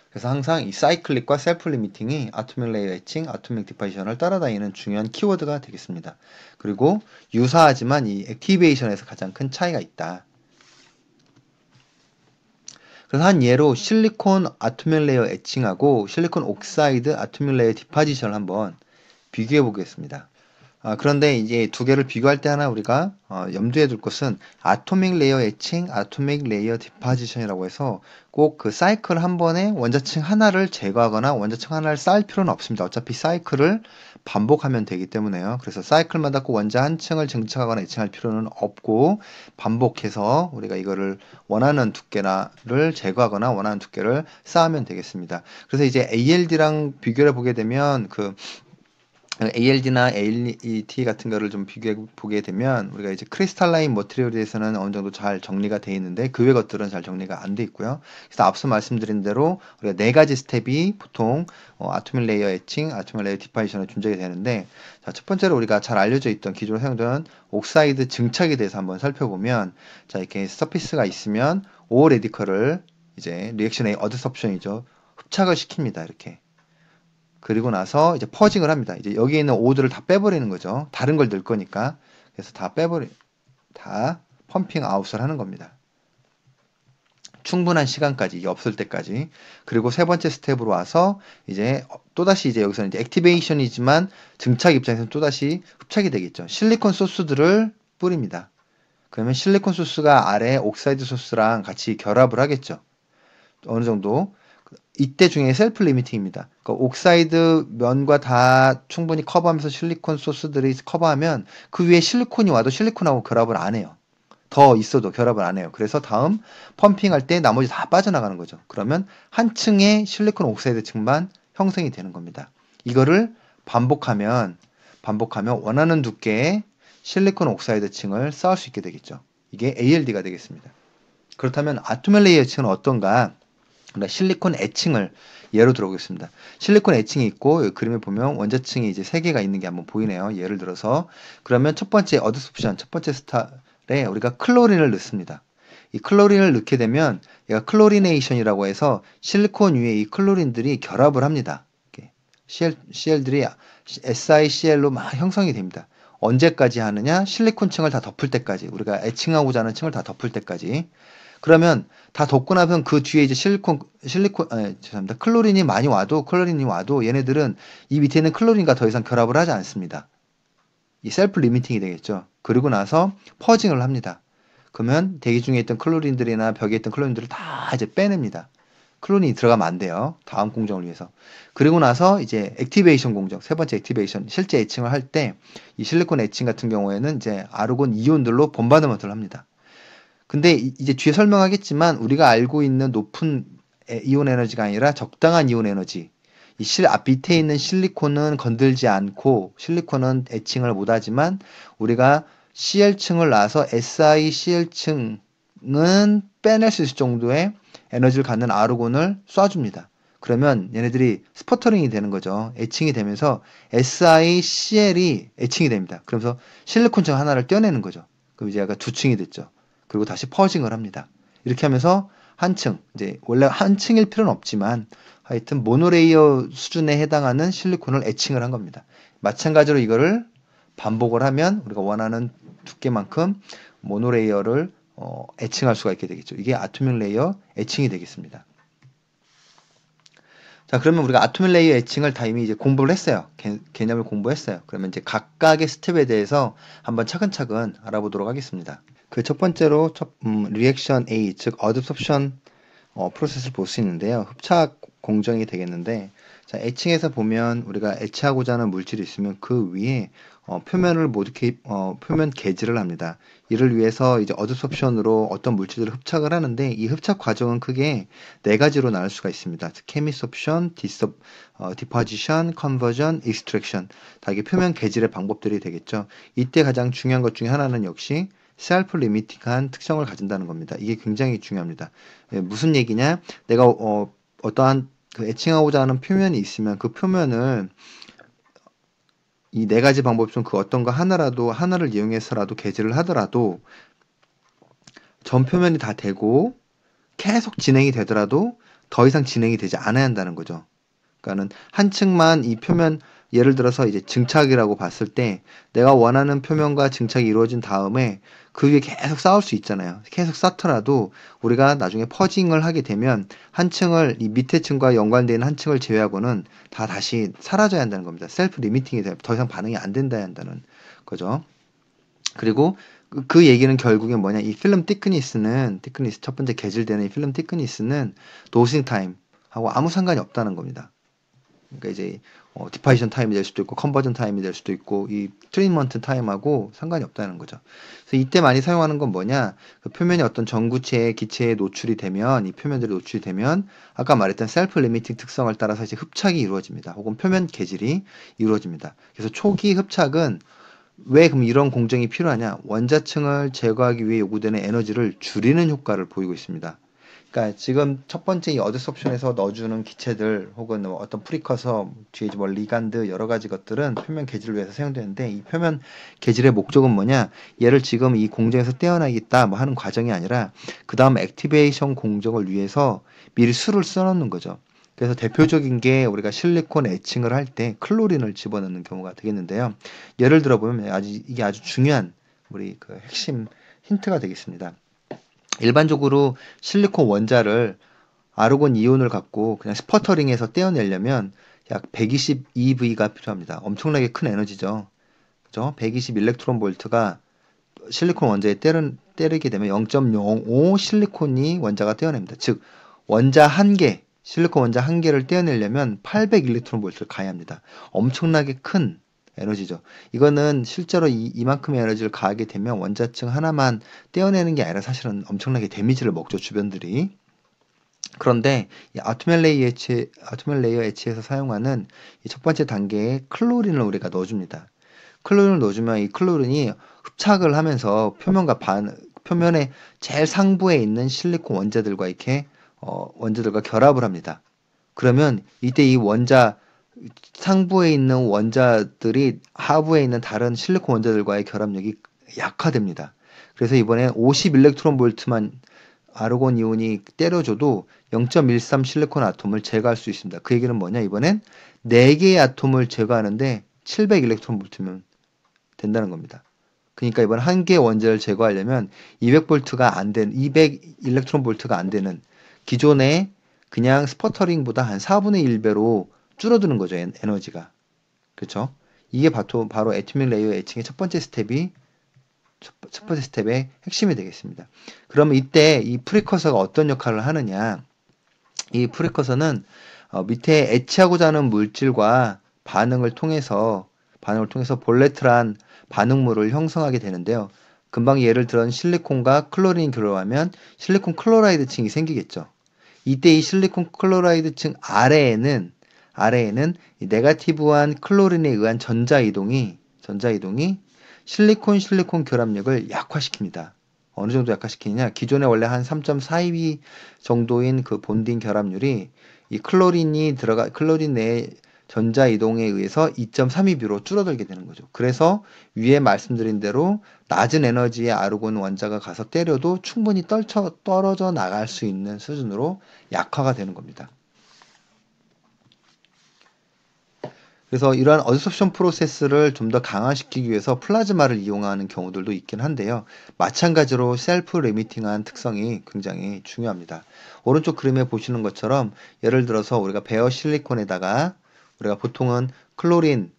그래서 항상 이 사이클릭과 셀프 리미팅이 아토믹 레이어 애칭, 아토믹 디파이션을 따라다니는 중요한 키워드가 되겠습니다. 그리고 유사하지만 이 액티베이션에서 가장 큰 차이가 있다. 그래서 한 예로 실리콘 아토밀 레이어 에칭하고 실리콘 옥사이드 아토밀 레이어 디파지션을 한번 비교해 보겠습니다. 아, 그런데 이제 두 개를 비교할 때 하나 우리가 어, 염두에 둘 것은 아토믹 레이어 에칭, 아토믹 레이어 디파지션이라고 해서 꼭 그 사이클 한 번에 원자층 하나를 제거하거나 원자층 하나를 쌓을 필요는 없습니다. 어차피 사이클을 반복하면 되기 때문에요. 그래서 사이클마다 꼭 원자 한 층을 증착하거나 이층할 필요는 없고 반복해서 우리가 이거를 원하는 두께나를 제거하거나 원하는 두께를 쌓으면 되겠습니다. 그래서 이제 ALD랑 비교를 보게 되면 그 그러니까 ALD나 ALT e 같은 거를 좀 비교해 보게 되면 우리가 이제 크리스탈라인 머티리얼에 대해서는 어느 정도 잘 정리가 돼 있는데 그 외 것들은 잘 정리가 안 돼 있고요. 그래서 앞서 말씀드린 대로 우리가 네 가지 스텝이 보통 어, 아토밀 레이어 에칭, 아토밀 레이어 디파이션에 존재가 되는데 자, 첫 번째로 우리가 잘 알려져 있던 기존로 사용되는 옥사이드 증착에 대해서 한번 살펴보면 자, 이렇게 서피스가 있으면 O 레디컬을 이제 리액션의 어드섭션이죠. 흡착을 시킵니다. 이렇게. 그리고 나서 이제 퍼징을 합니다. 이제 여기 있는 오드를 다 빼버리는 거죠. 다른 걸 넣을 거니까. 그래서 다 빼버리, 다 펌핑 아웃을 하는 겁니다. 충분한 시간까지, 없을 때까지. 그리고 세 번째 스텝으로 와서 이제 또다시 이제 여기서는 이제 액티베이션이지만 증착 입장에서는 또다시 흡착이 되겠죠. 실리콘 소스들을 뿌립니다. 그러면 실리콘 소스가 아래 옥사이드 소스랑 같이 결합을 하겠죠. 어느 정도 이때 중에 셀프 리미팅입니다. 그러니까 옥사이드 면과 다 충분히 커버하면서 실리콘 소스들이 커버하면 그 위에 실리콘이 와도 실리콘하고 결합을 안 해요. 더 있어도 결합을 안 해요. 그래서 다음 펌핑할 때 나머지 다 빠져나가는 거죠. 그러면 한 층의 실리콘 옥사이드 층만 형성이 되는 겁니다. 이거를 반복하면 반복하면 원하는 두께의 실리콘 옥사이드 층을 쌓을 수 있게 되겠죠. 이게 ALD가 되겠습니다. 그렇다면 아토멜 레이어 층은 어떤가? 그러니까 실리콘 애칭을 예로 들어보겠습니다. 실리콘 애칭이 있고 그림에 보면 원자층이 이제 세 개가 있는 게 한번 보이네요. 예를 들어서 그러면 첫 번째 어드소프션첫 번째 스타에 우리가 클로린을 넣습니다. 이 클로린을 넣게 되면 얘가 클로리네이션이라고 해서 실리콘 위에 이 클로린들이 결합을 합니다. CL, CL들이 SiCl로 막 형성이 됩니다. 언제까지 하느냐? 실리콘층을 다 덮을 때까지. 우리가 애칭하고자 하는 층을 다 덮을 때까지. 그러면 다 덮고 나면 그 뒤에 이제 실리콘 실리콘 아 죄송합니다. 클로린이 많이 와도 클로린이 와도 얘네들은 이 밑에 있는 클로린과 더 이상 결합을 하지 않습니다. 이 셀프 리미팅이 되겠죠. 그리고 나서 퍼징을 합니다. 그러면 대기 중에 있던 클로린들이나 벽에 있던 클로린들을 다 이제 빼냅니다. 클론이 들어가면 안 돼요. 다음 공정을 위해서. 그리고 나서 이제 액티베이션 공정, 세 번째 액티베이션, 실제 애칭을 할 때 이 실리콘 애칭 같은 경우에는 이제 아르곤 이온들로 본받드먼트 합니다. 근데 이제 뒤에 설명하겠지만 우리가 알고 있는 높은 이온 에너지가 아니라 적당한 이온 에너지. 이 실, 앞 아, 밑에 있는 실리콘은 건들지 않고 실리콘은 애칭을 못하지만 우리가 Cl층을 나서 SiCl층은 빼낼 수 있을 정도의 에너지를 갖는 아르곤을 쏴줍니다. 그러면 얘네들이 스포터링이 되는 거죠. 애칭이 되면서 SiCl이 애칭이 됩니다. 그러면서 실리콘층 하나를 떼어내는 거죠. 그럼 이제 약간 두 층이 됐죠. 그리고 다시 퍼징을 합니다. 이렇게 하면서 한 층, 이제 원래 한 층일 필요는 없지만 하여튼 모노레이어 수준에 해당하는 실리콘을 애칭을 한 겁니다. 마찬가지로 이거를 반복을 하면 우리가 원하는 두께만큼 모노레이어를 어, 애칭할 수가 있게 되겠죠. 이게 아토밀 레이어 애칭이 되겠습니다. 자, 그러면 우리가 아토밀 레이어 애칭을 다 이미 이제 공부를 했어요. 개, 념을 공부했어요. 그러면 이제 각각의 스텝에 대해서 한번 차근차근 알아보도록 하겠습니다. 그첫 번째로 첫, 음, 리액션 A 즉 어드섭션 어, 프로세스를 볼 수 있는데요. 흡착 공정이 되겠는데 자, 애칭에서 보면 우리가 애치하고자 하는 물질이 있으면 그 위에 어, 표면을 모두 개, 어, 표면 개질을 합니다. 이를 위해서 이제 어드섭션으로 어떤 물질을 흡착을 하는데 이 흡착 과정은 크게 네 가지로 나눌 수가 있습니다. 케미섭션, 디섭, 어, 디포지션, 컨버전, 익스트랙션 다기 표면 개질의 방법들이 되겠죠. 이때 가장 중요한 것 중에 하나는 역시 셀프 리미팅한 특성을 가진다는 겁니다. 이게 굉장히 중요합니다. 예, 무슨 얘기냐? 내가 어, 어떠한 그 애칭하고자 하는 표면이 있으면 그 표면을 이 네 가지 방법 중 그 어떤 거 하나라도 하나를 이용해서라도 게재를 하더라도 전 표면이 다 되고 계속 진행이 되더라도 더 이상 진행이 되지 않아야 한다는 거죠. 그러니까는 한 층만 이 표면 예를 들어서 이제 증착이라고 봤을 때 내가 원하는 표면과 증착이 이루어진 다음에 그 위에 계속 쌓을 수 있잖아요. 계속 쌓더라도 우리가 나중에 퍼징을 하게 되면 한 층을 이 밑에 층과 연관된한 층을 제외하고는 다 다시 사라져야 한다는 겁니다. 셀프 리미팅이 더 이상 반응이 안 된다 한다는 거죠. 그리고 그, 그 얘기는 결국에 뭐냐 이 필름 티크니스는 티크니스 첫 번째 개질되는 이 필름 티크니스는 노싱 타임하고 아무 상관이 없다는 겁니다. 그러니까 이제 어, 디파이션 타임이 될 수도 있고 컨버전 타임이 될 수도 있고 이 트리먼트 타임하고 상관이 없다는 거죠. 그래서 이때 많이 사용하는 건 뭐냐? 그표면에 어떤 전구체의 기체에 노출이 되면 이 표면들이 노출이 되면 아까 말했던 셀프 리미팅 특성을 따라서 이제 흡착이 이루어집니다. 혹은 표면 개질이 이루어집니다. 그래서 초기 흡착은 왜 그럼 이런 공정이 필요하냐? 원자층을 제거하기 위해 요구되는 에너지를 줄이는 효과를 보이고 있습니다. 그러니까 지금 첫 번째 어드섭션에서 넣어주는 기체들 혹은 뭐 어떤 프리커서 뒤에 뭐 리간드 여러 가지 것들은 표면 개질을 위해서 사용되는데 이 표면 개질의 목적은 뭐냐 얘를 지금 이 공정에서 떼어내겠다 뭐 하는 과정이 아니라 그 다음 액티베이션 공정을 위해서 미리 수를 써놓는 거죠. 그래서 대표적인 게 우리가 실리콘 에칭을 할 때 클로린을 집어넣는 경우가 되겠는데요. 예를 들어 보면 아주 이게 아주 중요한 우리 그 핵심 힌트가 되겠습니다. 일반적으로 실리콘 원자를 아르곤 이온을 갖고 그냥 스퍼터링해서 떼어내려면 약 120EV가 필요합니다. 엄청나게 큰 에너지죠. 그죠? 120 일렉트론 볼트가 실리콘 원자에 때르, 때리게 되면 0.05 실리콘이 원자가 떼어냅니다. 즉 원자 한 개, 실리콘 원자 한 개를 떼어내려면 800 일렉트론 볼트를 가야합니다 엄청나게 큰 에너지죠. 이거는 실제로 이, 이만큼의 에너지를 가하게 되면 원자층 하나만 떼어내는 게 아니라 사실은 엄청나게 데미지를 먹죠, 주변들이. 그런데 이 아토멜 레이어 H, 아토멜 레이어 H에서 사용하는 첫 번째 단계에 클로린을 우리가 넣어줍니다. 클로린을 넣어주면 이 클로린이 흡착을 하면서 표면과 반, 표면의 제일 상부에 있는 실리콘 원자들과 이렇게 어, 원자들과 결합을 합니다. 그러면 이때 이 원자 상부에 있는 원자들이 하부에 있는 다른 실리콘 원자들과의 결합력이 약화됩니다. 그래서 이번에 50 일렉트론 볼트만 아르곤 이온이 때려줘도 0.13 실리콘 아톰을 제거할 수 있습니다. 그 얘기는 뭐냐? 이번엔 4개의 아톰을 제거하는데 700 일렉트론 볼트면 된다는 겁니다. 그러니까 이번 한 개의 원자를 제거하려면 200 볼트가 안 되는 200 일렉트론 볼트가 안 되는 기존의 그냥 스퍼터링보다 한 4분의 1배로 줄어드는 거죠. 에, 너지가 그렇죠? 이게 바로, 바로 에티믹 레이어 애칭의 첫 번째 스텝이 첫, 첫 번째 스텝의 핵심이 되겠습니다. 그러면 이때 이 프리커서가 어떤 역할을 하느냐? 이 프리커서는 어, 밑에 애치하고자 하는 물질과 반응을 통해서 반응을 통해서 볼레트란 반응물을 형성하게 되는데요. 금방 예를 들은 실리콘과 클로린이 들어가면 실리콘 클로라이드층이 생기겠죠. 이때 이 실리콘 클로라이드층 아래에는 아래에는 이 네가티브한 클로린에 의한 전자이동이 전자이동이 실리콘 실리콘 결합력을 약화시킵니다. 어느 정도 약화시키느냐? 기존에 원래 한3.42 정도인 그 본딩 결합률이 이 클로린이 들어가 클로린 내 전자 이동에 의해서 2 3 2위로 줄어들게 되는 거죠. 그래서 위에 말씀드린 대로 낮은 에너지의 아르곤 원자가 가서 때려도 충분히 떨쳐, 떨어져 나갈 수 있는 수준으로 약화가 되는 겁니다. 그래서 이러한 어드 s o 션 프로세스를 좀 더 강화시키기 위해서 플라즈마를 이용하는 경우들도 있긴 한데요. 마찬가지로 셀프 리미팅한 특성이 굉장히 중요합니다. 오른쪽 그림에 보시는 것처럼 예를 들어서 우리가 베어 실리콘에다가 우리가 보통은 클로린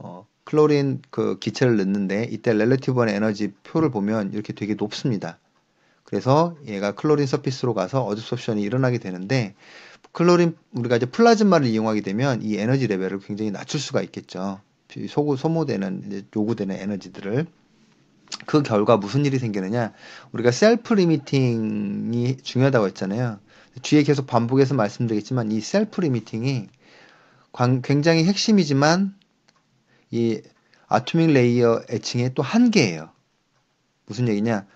어, 클로린 그 기체를 넣는데 이때 렐레티브 에너지 표를 보면 이렇게 되게 높습니다. 그래서 얘가 클로린 서피스로 가서 어드 s o 션이 일어나게 되는데 클로린 우리가 이제 플라즈마를 이용하게 되면 이 에너지 레벨을 굉장히 낮출 수가 있겠죠. 소고 소모되는 요구되는 에너지들을 그 결과 무슨 일이 생기느냐 우리가 셀프 리미팅이 중요하다고 했잖아요. 뒤에 계속 반복해서 말씀드리겠지만 이 셀프 리미팅이 굉장히 핵심이지만 이 아토믹 레이어 애칭의 또 한계예요. 무슨 얘기냐?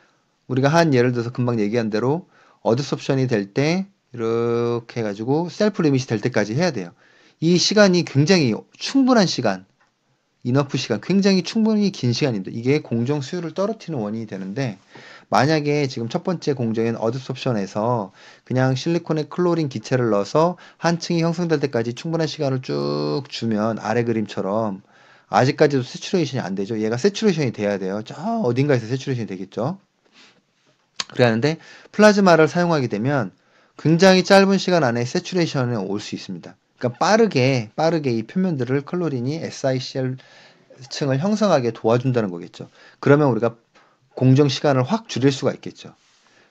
우리가 한 예를 들어서 금방 얘기한 대로 어드섭션이 될때 이렇게 해가지고 셀프 리밋이 될 때까지 해야 돼요. 이 시간이 굉장히 충분한 시간, 이너프 시간, 굉장히 충분히 긴 시간입니다. 이게 공정 수요를 떨어뜨리는 원인이 되는데 만약에 지금 첫 번째 공정인 어드솝션에서 그냥 실리콘에 클로린 기체를 넣어서 한 층이 형성될 때까지 충분한 시간을 쭉 주면 아래 그림처럼 아직까지도 세츄레이션이 안 되죠. 얘가 세츄레이션이 돼야 돼요. 저 어딘가에서 세츄레이션이 되겠죠. 그래야 하는데 플라즈마를 사용하게 되면 굉장히 짧은 시간 안에 세츄레이션에 올 수 있습니다. 그러니까 빠르게 빠르게 이 표면들을 클로린이 SiCl 층을 형성하게 도와준다는 거겠죠. 그러면 우리가 공정 시간을 확 줄일 수가 있겠죠.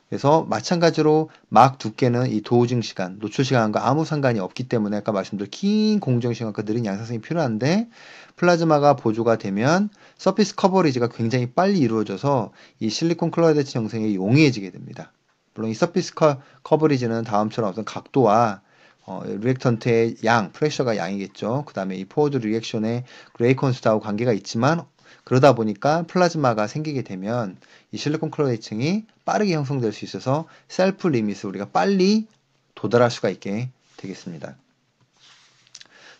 그래서 마찬가지로 막 두께는 이 도우징 시간, 노출 시간과 아무 상관이 없기 때문에 아까 말씀드린 긴 공정 시간과 느린 양산성이 필요한데 플라즈마가 보조가 되면 서피스 커버리지가 굉장히 빨리 이루어져서 이 실리콘 클로라이드 형성이 용이해지게 됩니다. 물론 이 서피스 커, 커버리지는 다음처럼 어떤 각도와 어, 리액턴트의 양, 프레셔가 양이겠죠. 그 다음에 이 포워드 리액션의 그레이 콘스트하고 관계가 있지만 그러다 보니까 플라즈마가 생기게 되면 이 실리콘 클로레이층이 빠르게 형성될 수 있어서 셀프 리밋을 우리가 빨리 도달할 수가 있게 되겠습니다.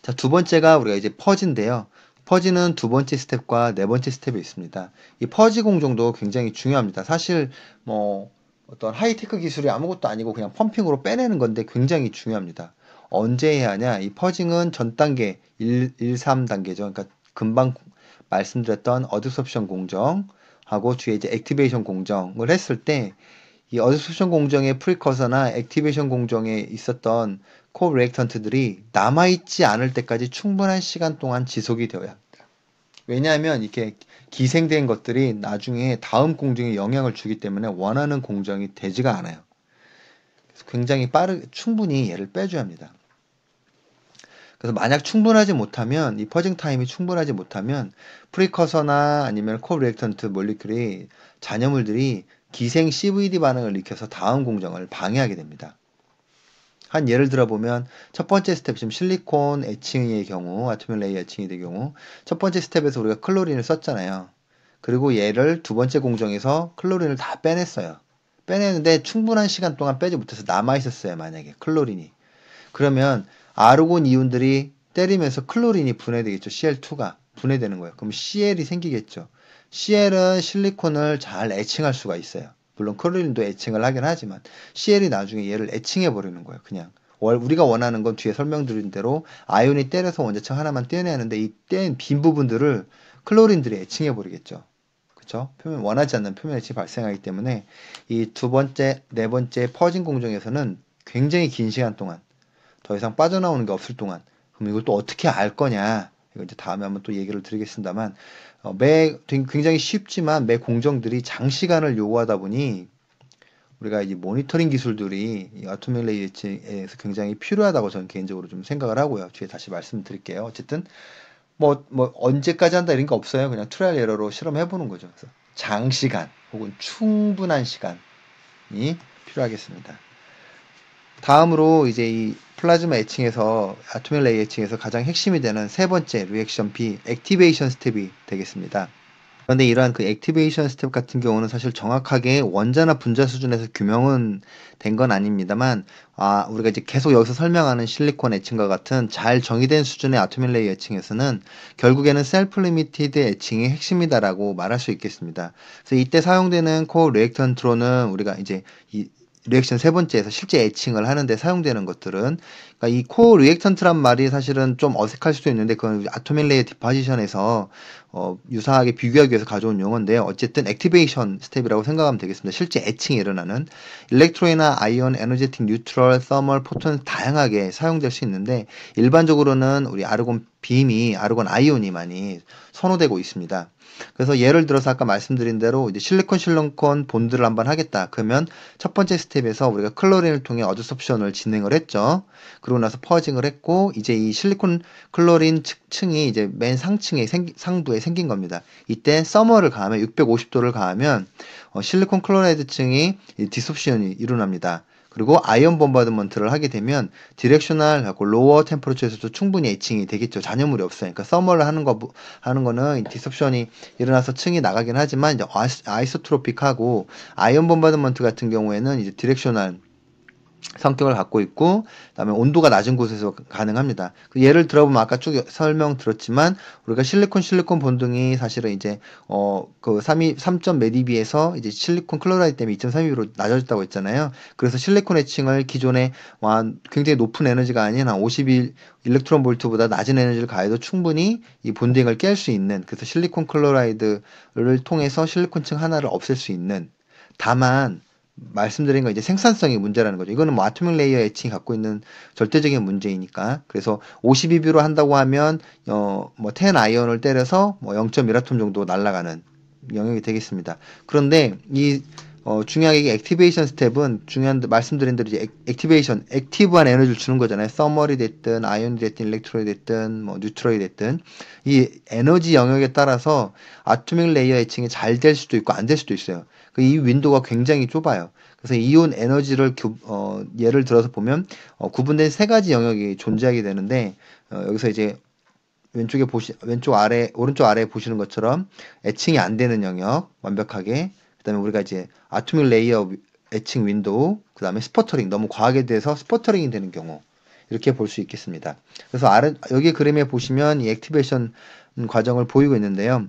자, 두 번째가 우리가 이제 퍼지인데요. 퍼지는 두 번째 스텝과 네 번째 스텝이 있습니다. 이 퍼지 공정도 굉장히 중요합니다. 사실 뭐 어떤 하이테크 기술이 아무것도 아니고 그냥 펌핑으로 빼내는 건데 굉장히 중요합니다. 언제 해야 하냐? 이 퍼징은 전 단계 1, 1 3단계죠. 그러니까 금방 말씀드렸던 어드섭션 공정하고 뒤에 이제 액티베이션 공정을 했을 때 이 어드섭션 공정의 프리커서나 액티베이션 공정에 있었던 코리액턴트들이 남아있지 않을 때까지 충분한 시간 동안 지속이 되어야 왜냐하면 이렇게 기생된 것들이 나중에 다음 공정에 영향을 주기 때문에 원하는 공정이 되지가 않아요. 그래서 굉장히 빠르 충분히 얘를 빼줘야 합니다. 그래서 만약 충분하지 못하면 이 퍼징 타임이 충분하지 못하면 프리커서나 아니면 코리액턴트 몰리큘이 잔여물들이 기생 CVD 반응을 일으켜서 다음 공정을 방해하게 됩니다. 한 예를 들어보면 첫 번째 스텝 지금 실리콘 애칭의 경우 아토밀 레이 애칭이 될 경우 첫 번째 스텝에서 우리가 클로린을 썼잖아요. 그리고 얘를 두 번째 공정에서 클로린을 다 빼냈어요. 빼냈는데 충분한 시간 동안 빼지 못해서 남아있었어요. 만약에 클로린이. 그러면 아르곤 이온들이 때리면서 클로린이 분해되겠죠. Cl2가 분해되는 거예요. 그럼 Cl이 생기겠죠. Cl은 실리콘을 잘 애칭할 수가 있어요. 물론 크로린도 애칭을 하긴 하지만 CL이 나중에 얘를 애칭해 버리는 거예요. 그냥 우리가 원하는 건 뒤에 설명드린 대로 아이온이 때려서 원자층 하나만 떼내는데 이뗀빈 부분들을 클로린들이 애칭해 버리겠죠. 그렇죠? 표면 원하지 않는 표면 애칭이 발생하기 때문에 이 두 번째, 네 번째 퍼진 공정에서는 굉장히 긴 시간 동안 더 이상 빠져나오는 게 없을 동안 그럼 이걸 또 어떻게 알 거냐? 이거 이제 다음에 한번 또 얘기를 드리겠습니다만 어, 매 굉장히 쉽지만 매 공정들이 장시간을 요구하다 보니 우리가 이 모니터링 기술들이 아토밀 레이에서 굉장히 필요하다고 저는 개인적으로 좀 생각을 하고요. 뒤에 다시 말씀드릴게요. 어쨌든 뭐, 뭐 언제까지 한다 이런 거 없어요. 그냥 트라이얼 에러로 실험해 보는 거죠. 그래서 장시간 혹은 충분한 시간이 필요하겠습니다. 다음으로 이제 이 플라즈마 애칭에서 아토밀 레이 애칭에서 가장 핵심이 되는 세 번째 리액션 B 액티베이션 스텝이 되겠습니다. 그런데 이러한 그 액티베이션 스텝 같은 경우는 사실 정확하게 원자나 분자 수준에서 규명은 된 건 아닙니다만 아 우리가 이제 계속 여기서 설명하는 실리콘 애칭과 같은 잘 정의된 수준의 아토밀 레이 애칭에서는 결국에는 셀프 리미티드 애칭이 핵심이다라고 말할 수 있겠습니다. 그래서 이때 사용되는 코 리액턴트로는 우리가 이제 이 리액션 세 번째에서 실제 애칭을 하는데 사용되는 것들은 그러니까 이 코 리액턴트란 말이 사실은 좀 어색할 수도 있는데 그건 아토민 레이어 디파지션에서 어, 유사하게 비교하기 위해서 가져온 용어인데 어쨌든 액티베이션 스텝이라고 생각하면 되겠습니다. 실제 애칭이 일어나는 일렉트로이나 아이온, 에너제틱, 뉴트럴, 서멀, 포톤 다양하게 사용될 수 있는데 일반적으로는 우리 아르곤 빔이 아르곤 아이온이 많이 선호되고 있습니다. 그래서 예를 들어서 아까 말씀드린 대로 이제 실리콘 실리콘 본드를 한번 하겠다. 그러면 첫 번째 스텝에서 우리가 클로린을 통해 어드섭션을 진행을 했죠. 그러고 나서 퍼징을 했고 이제 이 실리콘 클로린 층이 이제 맨 상층에 생기, 상부에 생긴 겁니다. 이때 서머를 가하면 650도를 가하면 어, 실리콘 클로라이드 층이 디섭션이 일어납니다. 그리고 아이언 범바드먼트를 하게 되면 디렉셔널 하고 로어 템퍼러처에서도 충분히 애칭이 되겠죠. 잔여물이 없으니까 그러니까 서머를 하는 거 하는 거는 디섭션이 일어나서 층이 나가긴 하지만 이제 아이소트로픽하고 아이언 범바드먼트 같은 경우에는 이제 디렉셔널 성격을 갖고 있고 그다음에 온도가 낮은 곳에서 가능합니다. 그 예를 들어보면 아까 쭉 설명 들었지만 우리가 실리콘 실리콘 본등이 사실은 이제 어 그 3.2 3 메디비에서 이제 실리콘 클로라이드 때문에 2.32로 낮아졌다고 했잖아요. 그래서 실리콘 해칭을 기존에 완 뭐 굉장히 높은 에너지가 아닌 한51 일렉트론 볼트보다 낮은 에너지를 가해도 충분히 이 본딩을 깰 수 있는 그래서 실리콘 클로라이드를 통해서 실리콘층 하나를 없앨 수 있는 다만 말씀드린 거 이제 생산성이 문제라는 거죠. 이거는 뭐 아토믹 레이어 애칭이 갖고 있는 절대적인 문제이니까. 그래서 52뷰로 한다고 하면 어뭐 10 아이언을 때려서 뭐 0.1아톰 정도 날아가는 영역이 되겠습니다. 그런데 이 어, 중요하게 이 액티베이션 스텝은 중요한 말씀드린 대로 이제 액, 티베이션 액티브한 에너지를 주는 거잖아요. 서머리 됐든 아이온이 됐든 일렉트로이 됐든 뭐 뉴트로이 됐든 이 에너지 영역에 따라서 아토믹 레이어 애칭이 잘 될 수도 있고 안 될 수도 있어요. 그 이 윈도우가 굉장히 좁아요. 그래서 이온 에너지를 교, 어, 예를 들어서 보면 어, 구분된 세 가지 영역이 존재하게 되는데 어, 여기서 이제 왼쪽에 보시 왼쪽 아래 오른쪽 아래 보시는 것처럼 애칭이 안 되는 영역 완벽하게 그다음에 우리가 이제 아토믹 레이어 애칭 윈도우 그다음에 스포터링 너무 과하게 돼서 스포터링이 되는 경우 이렇게 볼 수 있겠습니다. 그래서 아래 여기 그림에 보시면 이 액티베이션 과정을 보이고 있는데요.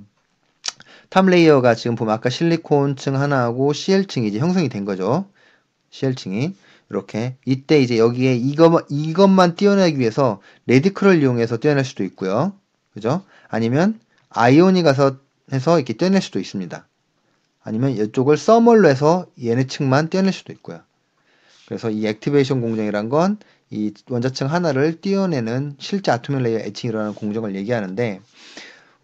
탑 레이어가 지금 보면 아까 실리콘층 하나하고 CL층이 이제 형성이 된 거죠. CL층이. 이렇게 이때 이제 여기에 이것, 이것만 띄어내기 위해서 레디크를 이용해서 띄어낼 수도 있고요. 그죠? 아니면 아이오니 가서 해서 이렇게 떼낼 수도 있습니다. 아니면 이쪽을 써멀로 해서 얘네 층만 떼낼 수도 있고요. 그래서 이 액티베이션 공정이란 건 이 원자층 하나를 띄어내는 실제 아토믹 레이어 애칭이라는 공정을 얘기하는데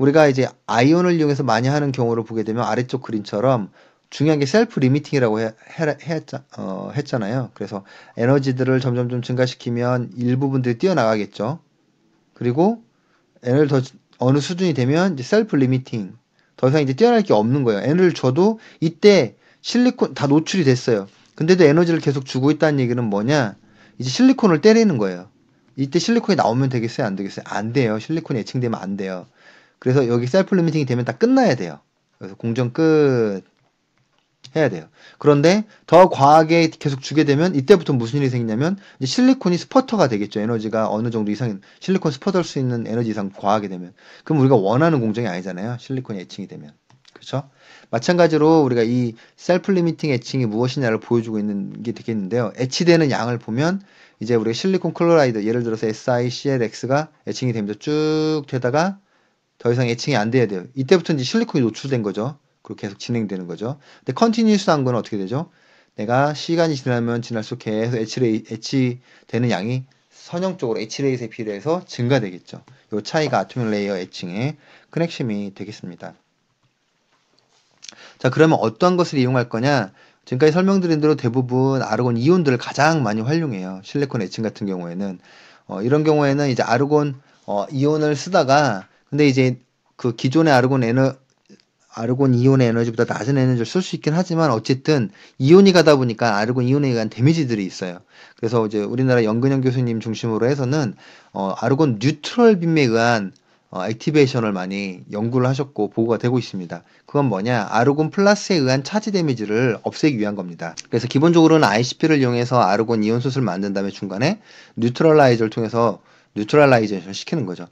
우리가 이제 아이온을 이용해서 많이 하는 경우를 보게 되면 아래쪽 그림처럼 중요한 게 셀프 리미팅이라고 해, 해, 했자, 어, 했잖아요. 그래서 에너지들을 점점 좀 증가시키면 일부분들이 뛰어나가겠죠. 그리고 n을 더 어느 수준이 되면 이제 셀프 리미팅 더 이상 이제 뛰어날 게 없는 거예요. n을 줘도 이때 실리콘 다 노출이 됐어요. 근데도 에너지를 계속 주고 있다는 얘기는 뭐냐? 이제 실리콘을 때리는 거예요. 이때 실리콘이 나오면 되겠어요? 안 되겠어요? 안 돼요. 실리콘이 애칭되면 안 돼요. 그래서 여기 셀프 리미팅이 되면 다 끝나야 돼요. 그래서 공정 끝 해야 돼요. 그런데 더 과하게 계속 주게 되면 이때부터 무슨 일이 생기냐면 실리콘이 스퍼터가 되겠죠. 에너지가 어느 정도 이상 실리콘 스퍼터일 수 있는 에너지 이상 과하게 되면 그럼 우리가 원하는 공정이 아니잖아요. 실리콘이 애칭이 되면. 그렇죠? 마찬가지로 우리가 이 셀프 리미팅 애칭이 무엇이냐를 보여주고 있는 게 되겠는데요. 애치되는 양을 보면 이제 우리가 실리콘 클로라이드 예를 들어서 SiClX가 애칭이 되면서 쭉 되다가 더 이상 애칭이 안 돼야 돼요. 이때부터 이제 실리콘이 노출된 거죠. 그리고 계속 진행되는 거죠. 근데 컨티뉴스한 건 어떻게 되죠? 내가 시간이 지나면 지날수록 계속 H레이, H되는 양이 선형적으로 H레이스에 비례해서 증가되겠죠. 요 차이가 아토믹 레이어 애칭의 커넥심이 되겠습니다. 자 그러면 어떠한 것을 이용할 거냐? 지금까지 설명드린 대로 대부분 아르곤 이온들을 가장 많이 활용해요. 실리콘 애칭 같은 경우에는 어, 이런 경우에는 이제 아르곤 어, 이온을 쓰다가 근데 이제 그 기존의 아르곤 에너 아르곤 이온의 에너지보다 낮은 에너지를 쓸 수 있긴 하지만 어쨌든 이온이 가다 보니까 아르곤 이온에 의한 데미지들이 있어요. 그래서 이제 우리나라 연근영 교수님 중심으로 해서는 어, 아르곤 뉴트럴 빔에 의한 어, 액티베이션을 많이 연구를 하셨고 보고가 되고 있습니다. 그건 뭐냐? 아르곤 플러스에 의한 차지 데미지를 없애기 위한 겁니다. 그래서 기본적으로는 ICP를 이용해서 아르곤 이온 수술을 만든 다음에 중간에 뉴트럴라이저를 통해서 뉴트럴라이저를 시키는 거죠.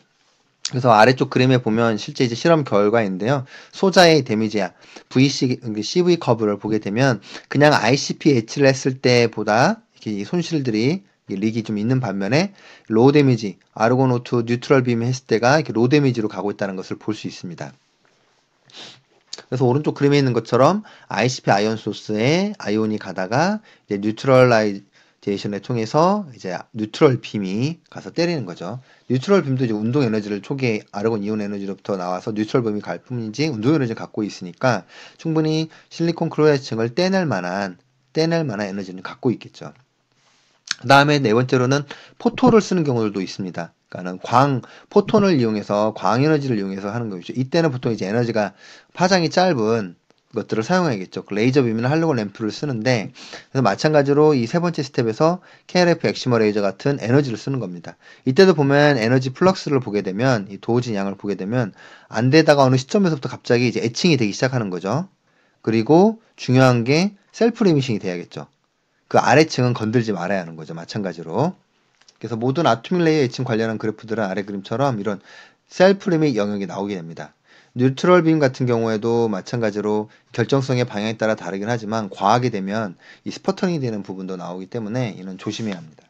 그래서 아래쪽 그림에 보면 실제 이제 실험 결과인데요. 소자의 데미지야 VC, 그 CV 커브를 보게 되면 그냥 ICPH를 했을 때보다 이렇게 손실들이 릭이 좀 있는 반면에 로우 데미지, 아르고노트 뉴트럴 빔 했을 때가 이렇게 로우 데미지로 가고 있다는 것을 볼 수 있습니다. 그래서 오른쪽 그림에 있는 것처럼 ICP 아이온 소스에 아이온이 가다가 이제 뉴트럴라이 데이션을 통해서 이제 뉴트럴 빔이 가서 때리는 거죠. 뉴트럴 빔도 이제 운동 에너지를 초기에 아르곤 이온 에너지로부터 나와서 뉴트럴 빔이 갈뿐인지 운동 에너지를 갖고 있으니까 충분히 실리콘 크로에층을 떼낼 만한 떼낼 만한 에너지는 갖고 있겠죠. 그 다음에 네 번째로는 포토를 쓰는 경우들도 있습니다. 그러니까는 광, 포톤을 이용해서 광에너지를 이용해서 하는 거죠. 이때는 보통 이제 에너지가 파장이 짧은 것들을 사용해야겠죠. 그 레이저 빔이나 할로겐 램프를 쓰는데 그래서 마찬가지로 이 세 번째 스텝에서 KRF 엑시머 레이저 같은 에너지를 쓰는 겁니다. 이때도 보면 에너지 플럭스를 보게 되면 이 도어진 양을 보게 되면 안 되다가 어느 시점에서부터 갑자기 이제 애칭이 되기 시작하는 거죠. 그리고 중요한 게 셀프 리미싱이 돼야겠죠. 그 아래층은 건들지 말아야 하는 거죠. 마찬가지로. 그래서 모든 아토믹 레이어 애칭 관련한 그래프들은 아래 그림처럼 이런 셀프 리밋 영역이 나오게 됩니다. 뉴트럴 빔 같은 경우에도 마찬가지로 결정성의 방향에 따라 다르긴 하지만 과하게 되면 이 스퍼터링이 되는 부분도 나오기 때문에 이는 조심해야 합니다.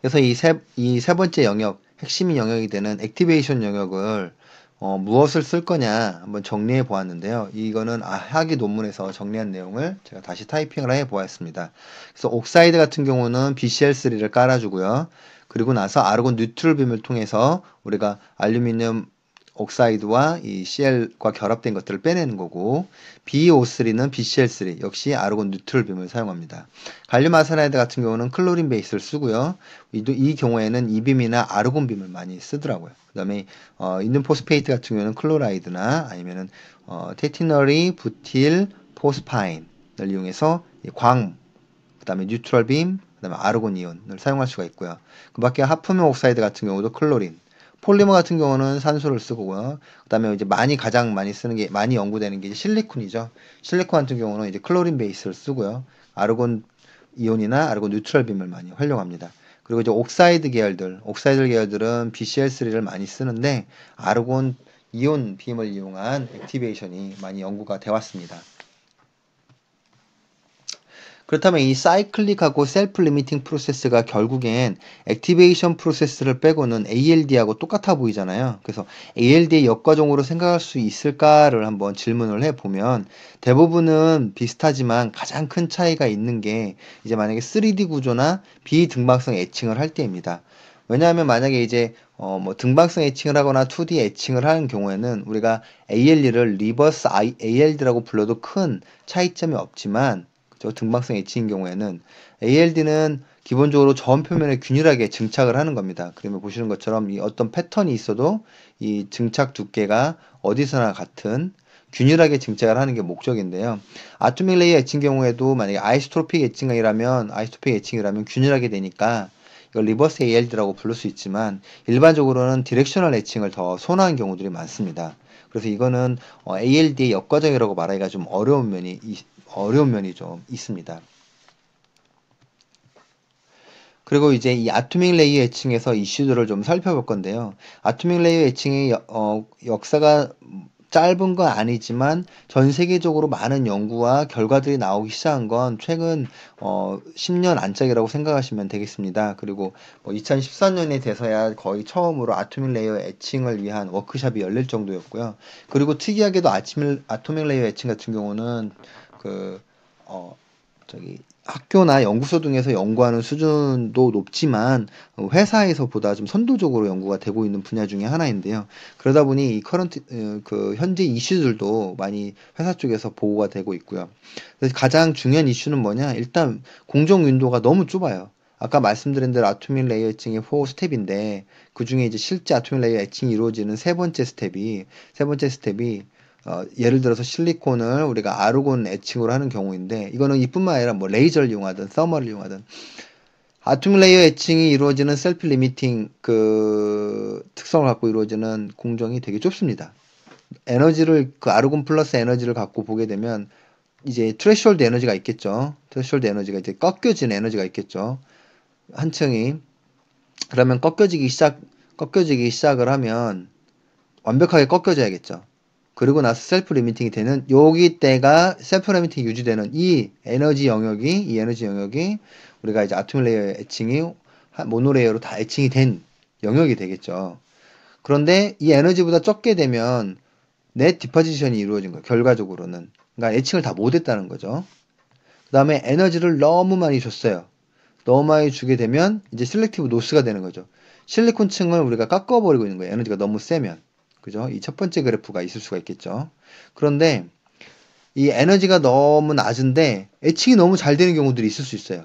그래서 이세이 세 번째 영역 핵심인 영역이 되는 액티베이션 영역을 어, 무엇을 쓸 거냐 한번 정리해 보았는데요. 이거는 아, 하기 논문에서 정리한 내용을 제가 다시 타이핑을 해 보았습니다. 그래서 옥사이드 같은 경우는 BCL3를 깔아주고요. 그리고 나서 아르곤 뉴트럴 빔을 통해서 우리가 알루미늄 옥사이드와 이 CL과 결합된 것들을 빼내는 거고 BO3는 BCl3 역시 아르곤 뉴트럴 빔을 사용합니다. 갈륨 아세나이드 같은 경우는 클로린 베이스를 쓰고요. 이, 이 경우에는 이빔이나 아르곤 빔을 많이 쓰더라고요. 그 다음에 어, 인듐 포스페이트 같은 경우는 클로라이드나 아니면은 어, 테티너리, 부틸, 포스파인을 이용해서 광, 그 다음에 뉴트럴 빔, 그 다음에 아르곤 이온을 사용할 수가 있고요. 그 밖에 하프메 옥사이드 같은 경우도 클로린, 폴리머 같은 경우는 산소를 쓰고요. 그다음에 이제 많이 가장 많이 쓰는 게 많이 연구되는 게 실리콘이죠. 실리콘 같은 경우는 이제 클로린 베이스를 쓰고요. 아르곤 이온이나 아르곤 뉴트럴 빔을 많이 활용합니다. 그리고 이제 옥사이드 계열들, 옥사이드 계열들은 BCl3를 많이 쓰는데 아르곤 이온 빔을 이용한 액티베이션이 많이 연구가 되었습니다. 그렇다면 이 사이클릭하고 셀프 리미팅 프로세스가 결국엔 액티베이션 프로세스를 빼고는 ALD하고 똑같아 보이잖아요. 그래서 ALD의 역과정으로 생각할 수 있을까를 한번 질문을 해보면 대부분은 비슷하지만 가장 큰 차이가 있는 게 이제 만약에 3D 구조나 비등박성 애칭을 할 때입니다. 왜냐하면 만약에 이제 어뭐등박성 애칭을 하거나 2D 애칭을 하는 경우에는 우리가 ALD를 리버스 ALD라고 불러도 큰 차이점이 없지만 즉 등방성 H인 경우에는 ALD는 기본적으로 전 표면에 균일하게 증착을 하는 겁니다. 그러면 보시는 것처럼 이 어떤 패턴이 있어도 이 증착 두께가 어디서나 같은 균일하게 증착을 하는 게 목적인데요. 아토밀 레이어 애칭 경우에도 만약에 아이스토피릭 애칭이라면 아이스토피릭 애칭이라면 균일하게 되니까 이걸 리버스 ALD라고 부를 수 있지만 일반적으로는 디렉셔널 애칭을 더 선호하는 경우들이 많습니다. 그래서 이거는 어, ALD의 역과정이라고 말하기가 좀 어려운 면이 있, 어려운 면이 좀 있습니다. 그리고 이제 이 아토믹 레이어 애칭에서 이슈들을 좀 살펴볼 건데요. 아토믹 레이어 애칭의 어, 역사가 짧은 건 아니지만 전 세계적으로 많은 연구와 결과들이 나오기 시작한 건 최근 어 10년 안짝이라고 생각하시면 되겠습니다. 그리고 뭐 2014년에 돼서야 거의 처음으로 아토믹 레이어 애칭을 위한 워크샵이 열릴 정도였고요. 그리고 특이하게도 아침, 아토믹 레이어 애칭 같은 경우는 그 어, 저기 학교나 연구소 등에서 연구하는 수준도 높지만 회사에서보다 좀 선도적으로 연구가 되고 있는 분야 중에 하나인데요. 그러다 보니 이 커런트 어, 그 현재 이슈들도 많이 회사 쪽에서 보고가 되고 있고요. 그래서 가장 중요한 이슈는 뭐냐? 일단 공정 윈도가 너무 좁아요. 아까 말씀드린 대로 아토믹 레이어 애칭의 4 스텝인데 그 중에 이제 실제 아토믹 레이어 애칭이 이루어지는 세 번째 스텝이 세 번째 스텝이 어, 예를 들어서 실리콘을 우리가 아르곤 애칭으로 하는 경우인데 이거는 이뿐만 아니라 뭐 레이저를 이용하든 서머를 이용하든 아툼 레이어 애칭이 이루어지는 셀프 리미팅 그 특성을 갖고 이루어지는 공정이 되게 좁습니다. 에너지를 그 아르곤 플러스 에너지를 갖고 보게 되면 이제 트레셜드 에너지가 있겠죠. 트레셜드 에너지가 이제 꺾여진 에너지가 있겠죠. 한 층이 그러면 꺾여지기 시작 꺾여지기 시작을 하면 완벽하게 꺾여져야겠죠. 그리고 나서 셀프 리미팅이 되는 여기 때가 셀프 리미팅 유지되는 이 에너지 영역이 이 에너지 영역이 우리가 이제 아톰 레이어의 애칭이 모노레이어로 다 애칭이 된 영역이 되겠죠. 그런데 이 에너지보다 적게 되면 내 디퍼지션이 이루어진 거예요. 결과적으로는. 그러니까 애칭을 다 못했다는 거죠. 그 다음에 에너지를 너무 많이 줬어요. 너무 많이 주게 되면 이제 실렉티브 노스가 되는 거죠. 실리콘층을 우리가 깎아버리고 있는 거예요. 에너지가 너무 세면. 그죠? 이 첫 번째 그래프가 있을 수가 있겠죠. 그런데 이 에너지가 너무 낮은데 애칭이 너무 잘 되는 경우들이 있을 수 있어요.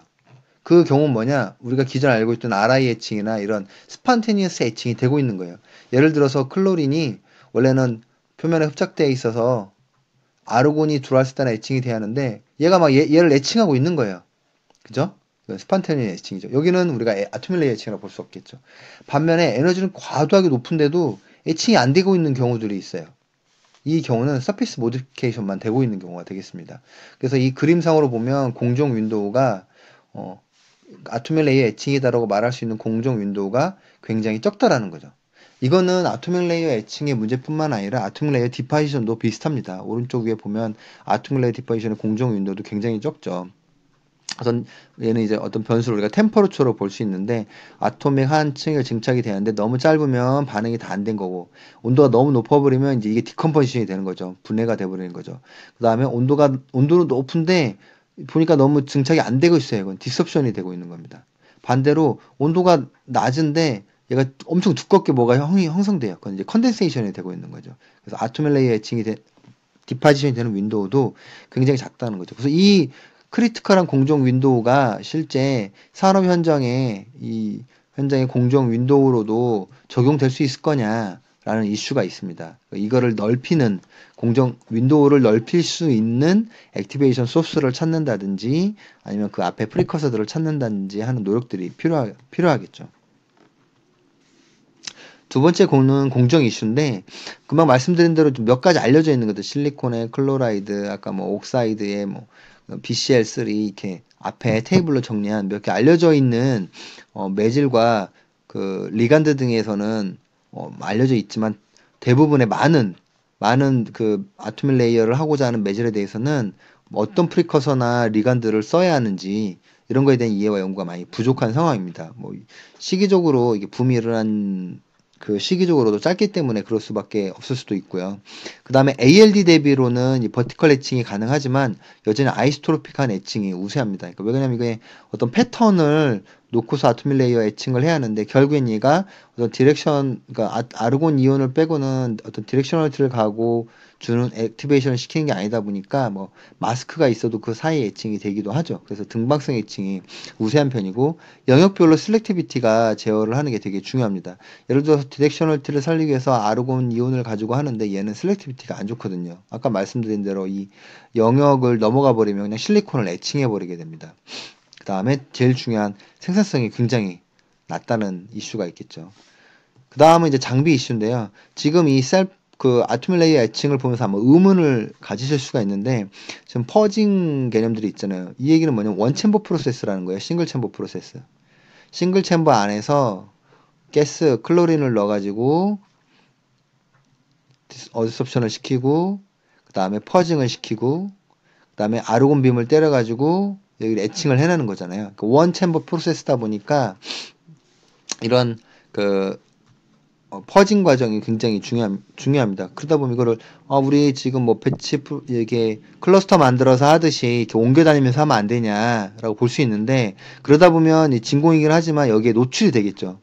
그 경우는 뭐냐? 우리가 기존에 알고 있던 RI 애칭이나 이런 스판테니어스 애칭이 되고 있는 거예요. 예를 들어서 클로린이 원래는 표면에 흡착되어 있어서 아르곤이 들어왔을 때는 애칭이 돼야 하는데 얘가 막 얘, 를 애칭하고 있는 거예요. 그죠? 스판테니어 애칭이죠. 여기는 우리가 아토밀레 애칭이라고 볼 수 없겠죠. 반면에 에너지는 과도하게 높은데도 애칭이 안 되고 있는 경우들이 있어요. 이 경우는 서피스 모디케이션만 되고 있는 경우가 되겠습니다. 그래서 이 그림상으로 보면 공정 윈도우가 어, 아토밀 레이어 애칭이다라고 말할 수 있는 공정 윈도우가 굉장히 적다라는 거죠. 이거는 아토밀 레이어 애칭의 문제뿐만 아니라 아토밀 레이어 디파이션도 비슷합니다. 오른쪽 위에 보면 아토밀 레이어 디파이션의 공정 윈도우도 굉장히 적죠. 우선 얘는 이제 어떤 변수를 우리가 템퍼루처로 볼 수 있는데 아톰의한 층에 증착이 되는데 너무 짧으면 반응이 다 안 된 거고 온도가 너무 높아버리면 이제 이게 디컴퍼지션이 되는 거죠 분해가 돼버리는 거죠 그 다음에 온도가 온도는 높은데 보니까 너무 증착이 안 되고 있어요 이건 디섭션이 되고 있는 겁니다 반대로 온도가 낮은데 얘가 엄청 두껍게 뭐가 형이 형성돼요 그건 이제 컨덴세이션이 되고 있는 거죠 그래서 아톰의 레이어 에칭이 된 디파지션이 되는 윈도우도 굉장히 작다는 거죠. 그래서 이 크리티컬한 공정 윈도우가 실제 산업 현장에 이 현장의 공정 윈도우로도 적용될 수 있을 거냐라는 이슈가 있습니다. 이거를 넓히는 공정 윈도우를 넓힐 수 있는 액티베이션 소스를 찾는다든지 아니면 그 앞에 프리커서들을 찾는다든지 하는 노력들이 필요하, 필요하겠죠. 두 번째 공은 공정 이슈인데 금방 말씀드린 대로 몇 가지 알려져 있는 것들 실리콘의 클로라이드 아까 뭐 옥사이드의 뭐 BCL3 이렇게 앞에 테이블로 정리한 몇 개 알려져 있는 어, 매질과 그 리간드 등에서는 어, 알려져 있지만 대부분의 많은 많은 그 아토밀 레이어를 하고자 하는 매질에 대해서는 어떤 프리커서나 리간드를 써야 하는지 이런 거에 대한 이해와 연구가 많이 부족한 상황입니다. 뭐 시기적으로 이게 붐이 일어난 그 시기적으로도 짧기 때문에 그럴 수밖에 없을 수도 있고요. 그 다음에 ALD 대비로는 이 버티컬 애칭이 가능하지만 여전히 아이스토로픽한 애칭이 우세합니다. 그러니까 왜냐면 그러 이게 어떤 패턴을 놓고서 아토밀 레이어 애칭을 해야 하는데 결국엔 얘가 어떤 디렉션 그러니까 아, 아 르곤 이온을 빼고는 어떤 디렉셔널 틀을 가고 주는 액티베이션을 시키는 게 아니다 보니까 뭐 마스크가 있어도 그 사이 애칭이 되기도 하죠. 그래서 등방성 애칭이 우세한 편이고 영역별로 슬렉티비티가 제어를 하는 게 되게 중요합니다. 예를 들어서 디렉셔널 틀을 살리기 위해서 아르곤 이온을 가지고 하는데 얘는 슬렉티비티가 안 좋거든요. 아까 말씀드린 대로 이 영역을 넘어가 버리면 그냥 실리콘을 애칭해 버리게 됩니다. 그 다음에 제일 중요한 생산성이 굉장히 낮다는 이슈가 있겠죠. 그 다음은 이제 장비 이슈인데요. 지금 이 셀, 그아트밀레이어 애칭을 보면서 한번 의문을 가지실 수가 있는데 지금 퍼징 개념들이 있잖아요. 이 얘기는 뭐냐면 원 챔버 프로세스라는 거예요. 싱글 챔버 프로세스. 싱글 챔버 안에서 가스 클로린을 넣어가지고 어디섭션을 시키고 그 다음에 퍼징을 시키고 그 다음에 아르곤 빔을 때려가지고 여기를 애칭을 해내는 거잖아요. 그 원 챔버 프로세스다 보니까 이런 그 어, 퍼진 과정이 굉장히 중요함, 중요합니다. 그러다 보면 이거를 어, 우리 지금 뭐 배치 이게 클러스터 만들어서 하듯이 이렇게 옮겨 다니면서 하면 안 되냐라고 볼 수 있는데 그러다 보면 이 진공이긴 하지만 여기에 노출이 되겠죠.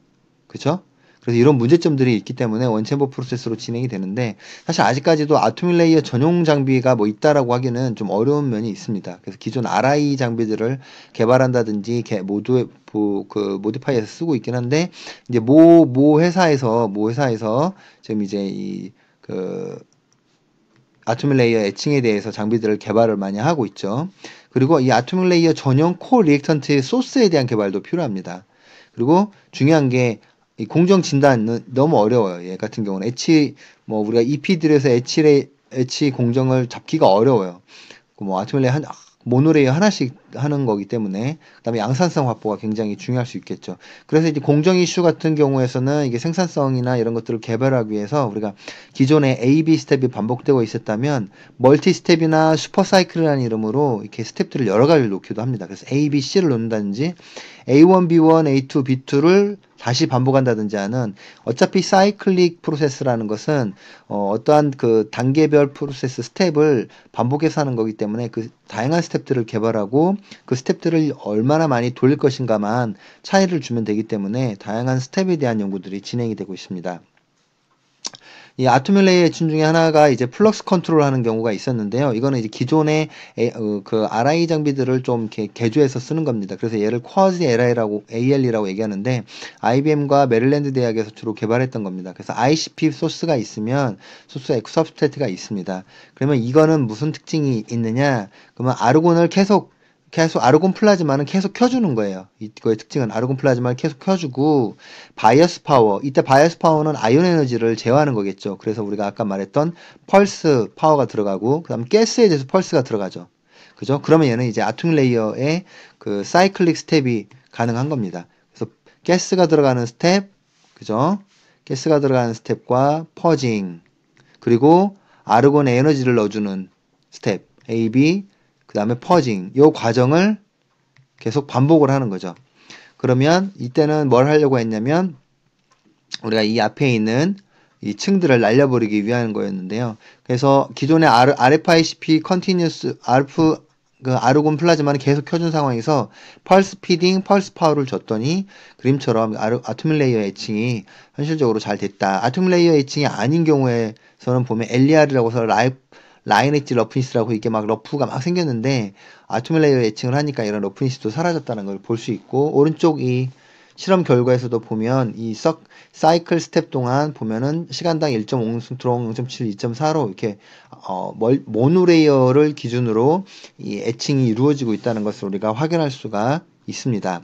그렇죠? 그래서 이런 문제점들이 있기 때문에 원챔버 프로세스로 진행이 되는데 사실 아직까지도 아토밀 레이어 전용 장비가 뭐 있다라고 하기는 좀 어려운 면이 있습니다. 그래서 기존 RI 장비들을 개발한다든지 모두 그 모디파이에서 쓰고 있긴 한데 이제 모모 모 회사에서 모 회사에서 지금 이제 이 그 아토밀 레이어 애칭에 대해서 장비들을 개발을 많이 하고 있죠. 그리고 이 아토밀 레이어 전용 코 리액턴트의 소스에 대한 개발도 필요합니다. 그리고 중요한 게이 공정 진단은 너무 어려워요. 얘 같은 경우는 H 뭐 우리가 EP들에서 H레 H 공정을 잡기가 어려워요. 뭐 아트밀레 한 아, 모노레일 하나씩 하는 거기 때문에 그다음에 양산성 확보가 굉장히 중요할 수 있겠죠. 그래서 이제 공정 이슈 같은 경우에서는 이게 생산성이나 이런 것들을 개발하기 위해서 우리가 기존에 A, B 스텝이 반복되고 있었다면 멀티 스텝이나 슈퍼 사이클이라는 이름으로 이렇게 스텝들을 여러 가지를 놓기도 합니다. 그래서 A, B, C를 놓는다든지 A1, B1, A2, B2를 다시 반복한다든지 하는 어차피 사이클릭 프로세스라는 것은 어, 어, 떠한그 단계별 프로세스 스텝을 반복해서 하는 거기 때문에 그 다양한 스텝들을 개발하고 그 스텝들을 얼마나 많이 돌릴 것인가만 차이를 주면 되기 때문에 다양한 스텝에 대한 연구들이 진행이 되고 있습니다. 이 아토뮬레이의 진 중에 하나가 이제 플럭스 컨트롤 하는 경우가 있었는데요. 이거는 이제 기존의 에, 어, 그 RI 장비들을 좀 개, 개조해서 쓰는 겁니다. 그래서 얘를 쿼즈 LI라고 AL이라고 얘기하는데 IBM과 메릴랜드 대학에서 주로 개발했던 겁니다. 그래서 ICP 소스가 있으면 소스 엑서스테트가 있습니다. 그러면 이거는 무슨 특징이 있느냐? 그러면 아르곤을 계속 계속 아르곤 플라즈마는 계속 켜주는 거예요. 이거의 특징은 아르곤 플라즈마를 계속 켜주고 바이어스 파워 이때 바이어스 파워는 아이온 에너지를 제어하는 거겠죠. 그래서 우리가 아까 말했던 펄스 파워가 들어가고 그다음 가스에 대해서 펄스가 들어가죠. 그죠? 그러면 얘는 이제 아툼 레이어의 그 사이클릭 스텝이 가능한 겁니다. 그래서 가스가 들어가는 스텝, 그죠? 가스가 들어가는 스텝과 퍼징 그리고 아르곤의 에너지를 넣어주는 스텝 A, B, 그 다음에 퍼징 이 과정을 계속 반복을 하는 거죠. 그러면 이때는 뭘 하려고 했냐면 우리가 이 앞에 있는 이 층들을 날려버리기 위한 거였는데요. 그래서 기존의 R, RFICP 컨티뉴스 RF 그 아르곤 플라즈마는 계속 켜준 상황에서 펄스 피딩, 펄스 파워를 줬더니 그림처럼 아르, 아톰 레이어 애칭이 현실적으로 잘 됐다. 아톰 레이어 애칭이 아닌 경우에서는 보면 LR이라고 e 해서 라이프 라인 엣지 러프니스라고 이게 막 러프가 막 생겼는데 아토밀 레이어 예측을 하니까 이런 러프니스도 사라졌다는 걸 볼 수 있고 오른쪽 이 실험 결과에서도 보면 이 썩 사이클 스텝 동안 보면은 시간당 1.5승트롱 0.7, 2.4로 이렇게 어, 멀, 모노레이어를 기준으로 이 애칭이 이루어지고 있다는 것을 우리가 확인할 수가 있습니다.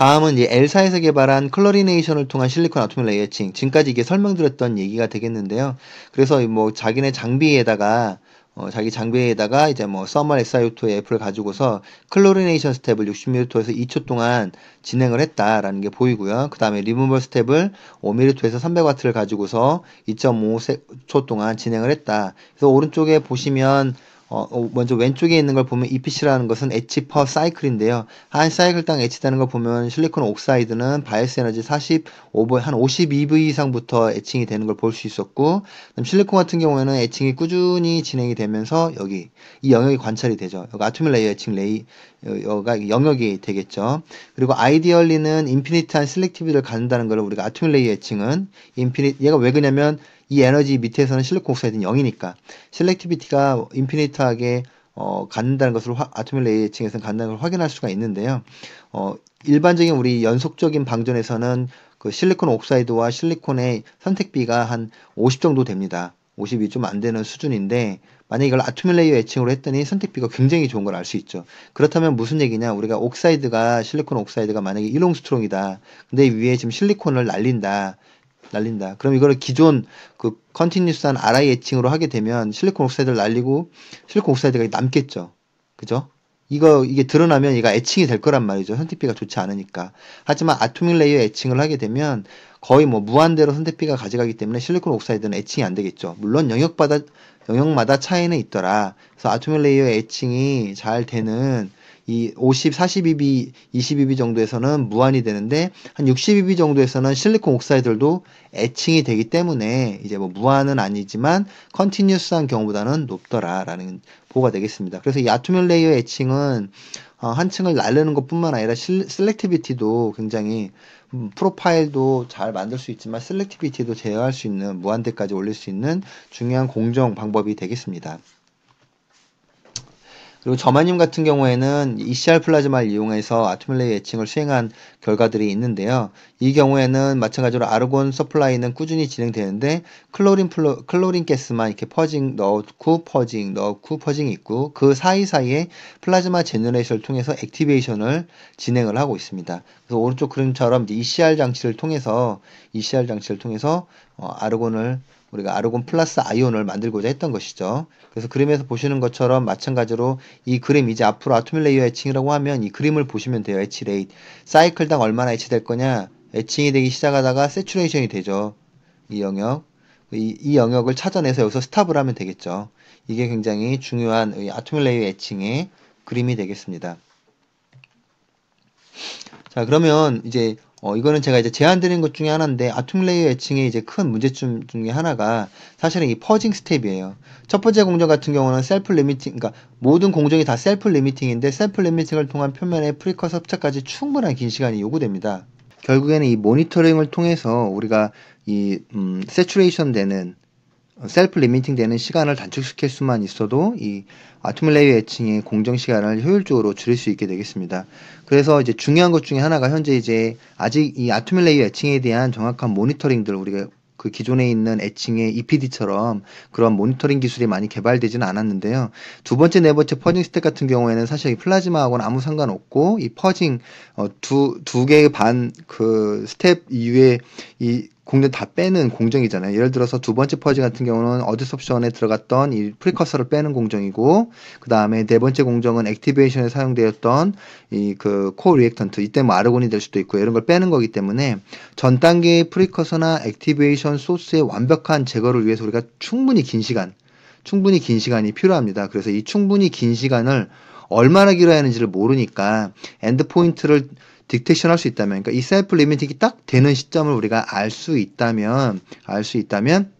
다음은 이제 엘사에서 개발한 클로리네이션을 통한 실리콘 아톰 레이어칭. 지금까지 이게 설명드렸던 얘기가 되겠는데요. 그래서 뭐 자기네 장비에다가 어, 자기 장비에다가 이제 뭐 서멀 SiO2 앱을 가지고서 클로리네이션 스텝을 60m에서 2초 동안 진행을 했다라는 게 보이고요. 그 다음에 리무벌 스텝을 5m에서 300W를 가지고서 2.5초 동안 진행을 했다. 그래서 오른쪽에 보시면 어, 어, 먼저 왼쪽에 있는 걸 보면 EPC라는 것은 에치 퍼 사이클인데요. 한 사이클당 에치라는걸 보면 실리콘 옥사이드는 바이오스 에너지 45V, 한 52V 이상부터 애칭이 되는 걸 볼 수 있었고, 실리콘 같은 경우에는 애칭이 꾸준히 진행이 되면서 여기, 이 영역이 관찰이 되죠. 여기 아토밀 레이어 애칭 레이, 여가 영역이 되겠죠. 그리고 아이디얼리는 인피니트한 실렉티비를 갖는다는 걸 우리가 아토밀 레이어 애칭은 인피니 얘가 왜 그냐면 러이 에너지 밑에서는 실리콘 옥사이드는 0이니까 실렉티비티가 인피니트하게 어, 갖는다는 것을 아토밀 레이칭에서는 갖는다는 걸 확인할 수가 있는데요. 어, 일반적인 우리 연속적인 방전에서는 그 실리콘 옥사이드와 실리콘의 선택비가 한 50 정도 됩니다. 50이 좀 안 되는 수준인데 만약 이걸 아토밀 레이어 애칭으로 했더니 선택비가 굉장히 좋은 걸 알 수 있죠. 그렇다면 무슨 얘기냐? 우리가 옥사이드가 실리콘 옥사이드가 만약에 일롱스트롱이다 근데 위에 지금 실리콘을 날린다. 날린다. 그럼 이거를 기존 그 컨티뉴스한 RI 에칭으로 하게 되면 실리콘 옥사이드를 날리고 실리콘 옥사이드가 남겠죠. 그죠? 이거 이게 드러나면 얘가 애칭이 될 거란 말이죠. 선택비가 좋지 않으니까. 하지만 아토믹 레이어 애칭을 하게 되면 거의 뭐 무한대로 선택비가 가져가기 때문에 실리콘 옥사이드는 애칭이 안 되겠죠. 물론 영역마다 영역마다 차이는 있더라. 그래서 아토믹 레이어 애칭이 잘 되는 이 50, 40EB, 20EB 정도에서는 무한이 되는데 한 60EB 정도에서는 실리콘 옥사이드들도 애칭이 되기 때문에 이제 뭐 무한은 아니지만 컨티뉴스한 경우보다는 높더라라는 보고가 되겠습니다. 그래서 이 아토밀 레이어 애칭은 어, 한 층을 날르는 것뿐만 아니라 실, 셀렉티비티도 굉장히 음, 프로파일도 잘 만들 수 있지만 셀렉티비티도 제어할 수 있는 무한대까지 올릴 수 있는 중요한 공정 방법이 되겠습니다. 그리고 저마님 같은 경우에는 ECR 플라즈마를 이용해서 아트밀레이 예칭을 수행한 결과들이 있는데요. 이 경우에는 마찬가지로 아르곤 서플라이는 꾸준히 진행되는데 클로린 플로, 클로린 가스만 이렇게 퍼징 넣고 퍼징 넣고 퍼징이 있고 그 사이사이에 플라즈마 제너레이션을 통해서 액티베이션을 진행을 하고 있습니다. 그래서 오른쪽 그림처럼 ECR 장치를 통해서 ECR 장치를 통해서 어, 아르곤을 우리가 아르곤 플러스 아이온을 만들고자 했던 것이죠. 그래서 그림에서 보시는 것처럼 마찬가지로 이 그림 이제 앞으로 아톰밀 레이어 애칭이라고 하면 이 그림을 보시면 돼요. 에치 레이트. 사이클당 얼마나 애치될 거냐? 애칭이 되기 시작하다가 세츄레이션이 되죠. 이 영역. 이, 이, 영역을 찾아내서 여기서 스탑을 하면 되겠죠. 이게 굉장히 중요한 아톰밀 레이어 애칭의 그림이 되겠습니다. 자 그러면 이제 어, 이거는 제가 이제 제안드린 것 중에 하나인데, 아톰 레이어 애칭의 이제 큰 문제점 중에 하나가 사실은 이 퍼징 스텝이에요. 첫 번째 공정 같은 경우는 셀프 리미팅, 그러니까 모든 공정이 다 셀프 리미팅인데, 셀프 리미팅을 통한 표면의 프리커섭 흡착까지 충분한 긴 시간이 요구됩니다. 결국에는 이 모니터링을 통해서 우리가 이, 음, 세츄레이션 되는 셀프 리미팅 되는 시간을 단축시킬 수만 있어도 이아트밀레이 애칭의 공정 시간을 효율적으로 줄일 수 있게 되겠습니다. 그래서 이제 중요한 것 중에 하나가 현재 이제 아직 이아트밀레이 애칭에 대한 정확한 모니터링들 우리가 그 기존에 있는 애칭의 EPD처럼 그런 모니터링 기술이 많이 개발되지는 않았는데요. 두 번째, 네 번째 퍼징 스택 같은 경우에는 사실 플라즈마하고는 아무 상관없고 이 퍼징 어, 두, 두 개의 반 그 스텝 이후에 이 공전 다 빼는 공정이잖아요. 예를 들어서 두 번째 퍼즐 같은 경우는 어드섭션에 들어갔던 이 프리커서를 빼는 공정이고 그 다음에 네 번째 공정은 액티베이션에 사용되었던 이 그 코 리액턴트 이때 뭐 아르곤이 될 수도 있고 이런 걸 빼는 거기 때문에 전 단계의 프리커서나 액티베이션 소스의 완벽한 제거를 위해서 우리가 충분히 긴 시간 충분히 긴 시간이 필요합니다. 그래서 이 충분히 긴 시간을 얼마나 길어야 하는지를 모르니까 엔드포인트를 디텍션 할 수 있다면, 그러니까 이 셀프 리미팅이 딱 되는 시점을 우리가 알 수 있다면, 알 수 있다면,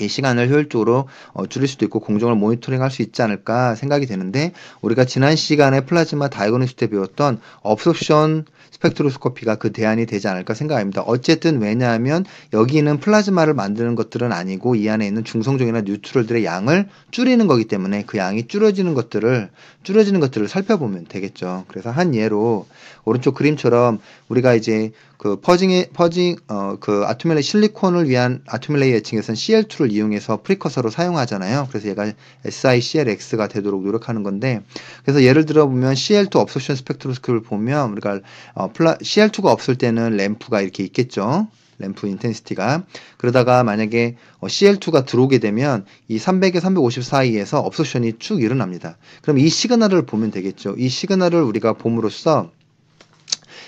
이 시간을 효율적으로 어, 줄일 수도 있고 공정을 모니터링할 수 있지 않을까 생각이 되는데 우리가 지난 시간에 플라즈마 다이그노스트에 배웠던 업소션 스펙트로스코피가 그 대안이 되지 않을까 생각합니다. 어쨌든 왜냐하면 여기는 플라즈마를 만드는 것들은 아니고 이 안에 있는 중성종이나 뉴트럴들의 양을 줄이는 거기 때문에 그 양이 줄어지는 것들을 줄어지는 것들을 살펴보면 되겠죠. 그래서 한 예로 오른쪽 그림처럼 우리가 이제 그 퍼징의 퍼징 어그아토밀레 실리콘을 위한 아토밀레이 애칭에서는 CL2를 이용해서 프리커서로 사용하잖아요. 그래서 얘가 SiClX가 되도록 노력하는 건데 그래서 예를 들어 보면 CL2 업소션 스펙트로스크를 보면 우리가 그러니까, 어 플라, CL2가 없을 때는 램프가 이렇게 있겠죠. 램프 인텐시티가 그러다가 만약에 어, CL2가 들어오게 되면 이 300에 350 사이에서 업소션이 쭉 일어납니다. 그럼 이 시그널을 보면 되겠죠. 이 시그널을 우리가 봄으로써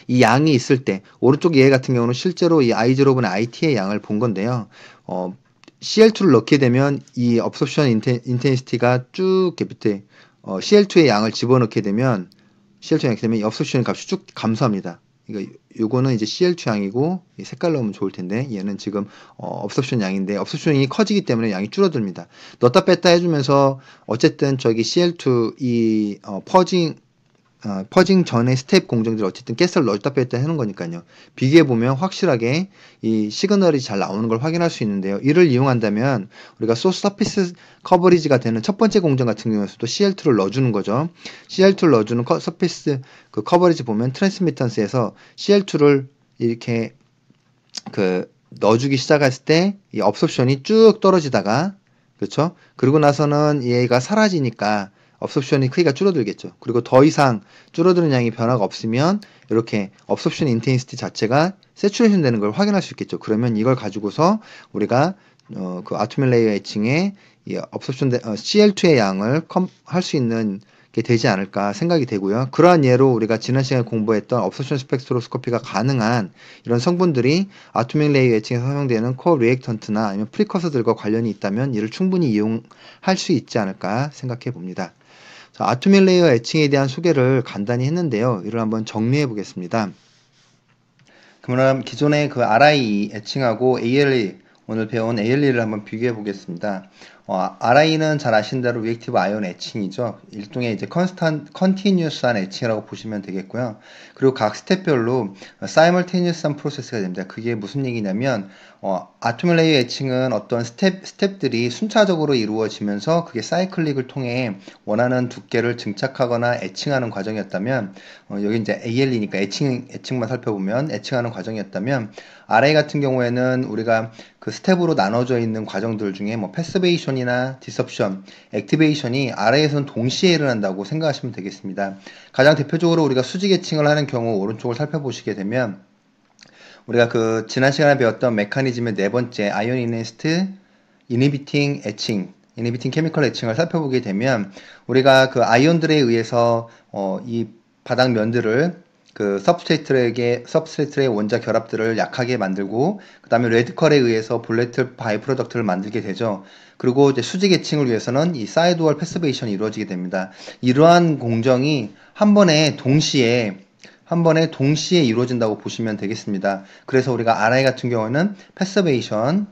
이 양이 있을 때 오른쪽 예 같은 경우는 실제로 이 아이즈로브나 IT의 양을 본 건데요. 어, CL2를 넣게 되면 이 업섭션 인텐, 인텐시티가 쭉 이렇게 밑에 어, CL2의 양을 집어넣게 되면 CL2 의 양이 되면 업섭션 값이 쭉 감소합니다. 이거 그러니까 요거는 이제 CL2 양이고 색깔 넣으면 좋을 텐데 얘는 지금 어, 업섭션 양인데 업섭션이 커지기 때문에 양이 줄어듭니다. 넣다 뺐다 해주면서 어쨌든 저기 CL2 이 어, 퍼징 아, 퍼징 전에 스텝 공정들 어쨌든 가스를 넣었다 뺐다 해놓은 거니까요. 비교해 보면 확실하게 이 시그널이 잘 나오는 걸 확인할 수 있는데요. 이를 이용한다면 우리가 소스 서피스 커버리지가 되는 첫 번째 공정 같은 경우에서도 CL2를 넣어주는 거죠. CL2를 넣어주는 커, 서피스 그 커버리지 보면 트랜스미턴스에서 CL2를 이렇게 그 넣어주기 시작했을 때이 업섭션이 쭉 떨어지다가 그렇죠? 그리고 나서는 얘가 사라지니까 업옵션이 크기가 줄어들겠죠. 그리고 더 이상 줄어드는 양이 변화가 없으면 이렇게 업옵션 인텐시티 자체가 세츄레이션 되는 걸 확인할 수 있겠죠. 그러면 이걸 가지고서 우리가 어, 그아트밀 레이어 애칭에 이 업옵션 어, CL2의 양을 할 수 있는 게 되지 않을까 생각이 되고요. 그러한 예로 우리가 지난 시간에 공부했던 업소션 스펙트로스코피가 가능한 이런 성분들이 아토믹 레이어 애칭에 사용되는 코어 리액턴트나 아니면 프리커서들과 관련이 있다면 이를 충분히 이용할 수 있지 않을까 생각해 봅니다. 아토밀 레이어 애칭에 대한 소개를 간단히 했는데요. 이를 한번 정리해 보겠습니다. 그럼 기존의 그 RIE 애칭하고 ALE 오늘 배운 ALE를 한번 비교해 보겠습니다. 어, RI는 잘 아신 대로 Reactive 리액티브 아이온 애칭이죠. 일종의 이제 컨스탄, 컨티뉴스한 애칭이라고 보시면 되겠고요. 그리고 각 스텝별로 사이멀테니스한 프로세스가 됩니다. 그게 무슨 얘기냐면, 어, 아토뮬레이 애칭은 어떤 스텝, 스텝들이 순차적으로 이루어지면서 그게 사이클릭을 통해 원하는 두께를 증착하거나 애칭하는 과정이었다면, 어, 여기 이제 ALE니까 애칭, 애칭만 살펴보면 애칭하는 과정이었다면, RI 같은 경우에는 우리가 그 스텝으로 나눠져 있는 과정들 중에 뭐 패스베이션이나 디섭션, 액티베이션이 아래에서는 동시에 일어난다고 생각하시면 되겠습니다. 가장 대표적으로 우리가 수직 계칭을 하는 경우 오른쪽을 살펴보시게 되면 우리가 그 지난 시간에 배웠던 메커니즘의 네 번째 아이온 이네스트 이니비팅 에칭 이니비팅 케미컬 에칭을 살펴보게 되면 우리가 그 아이온들에 의해서 어, 이 바닥면들을 그 서브스트레이트의 서브스트레이트의 원자 결합들을 약하게 만들고 그다음에 레드컬에 의해서 볼레틀 바이 프로덕트를 만들게 되죠. 그리고 이제 수직 계층을 위해서는 이 사이드월 패스베이션이 이루어지게 됩니다. 이러한 공정이 한 번에 동시에 한 번에 동시에 이루어진다고 보시면 되겠습니다. 그래서 우리가 RI 같은 경우는 패스베이션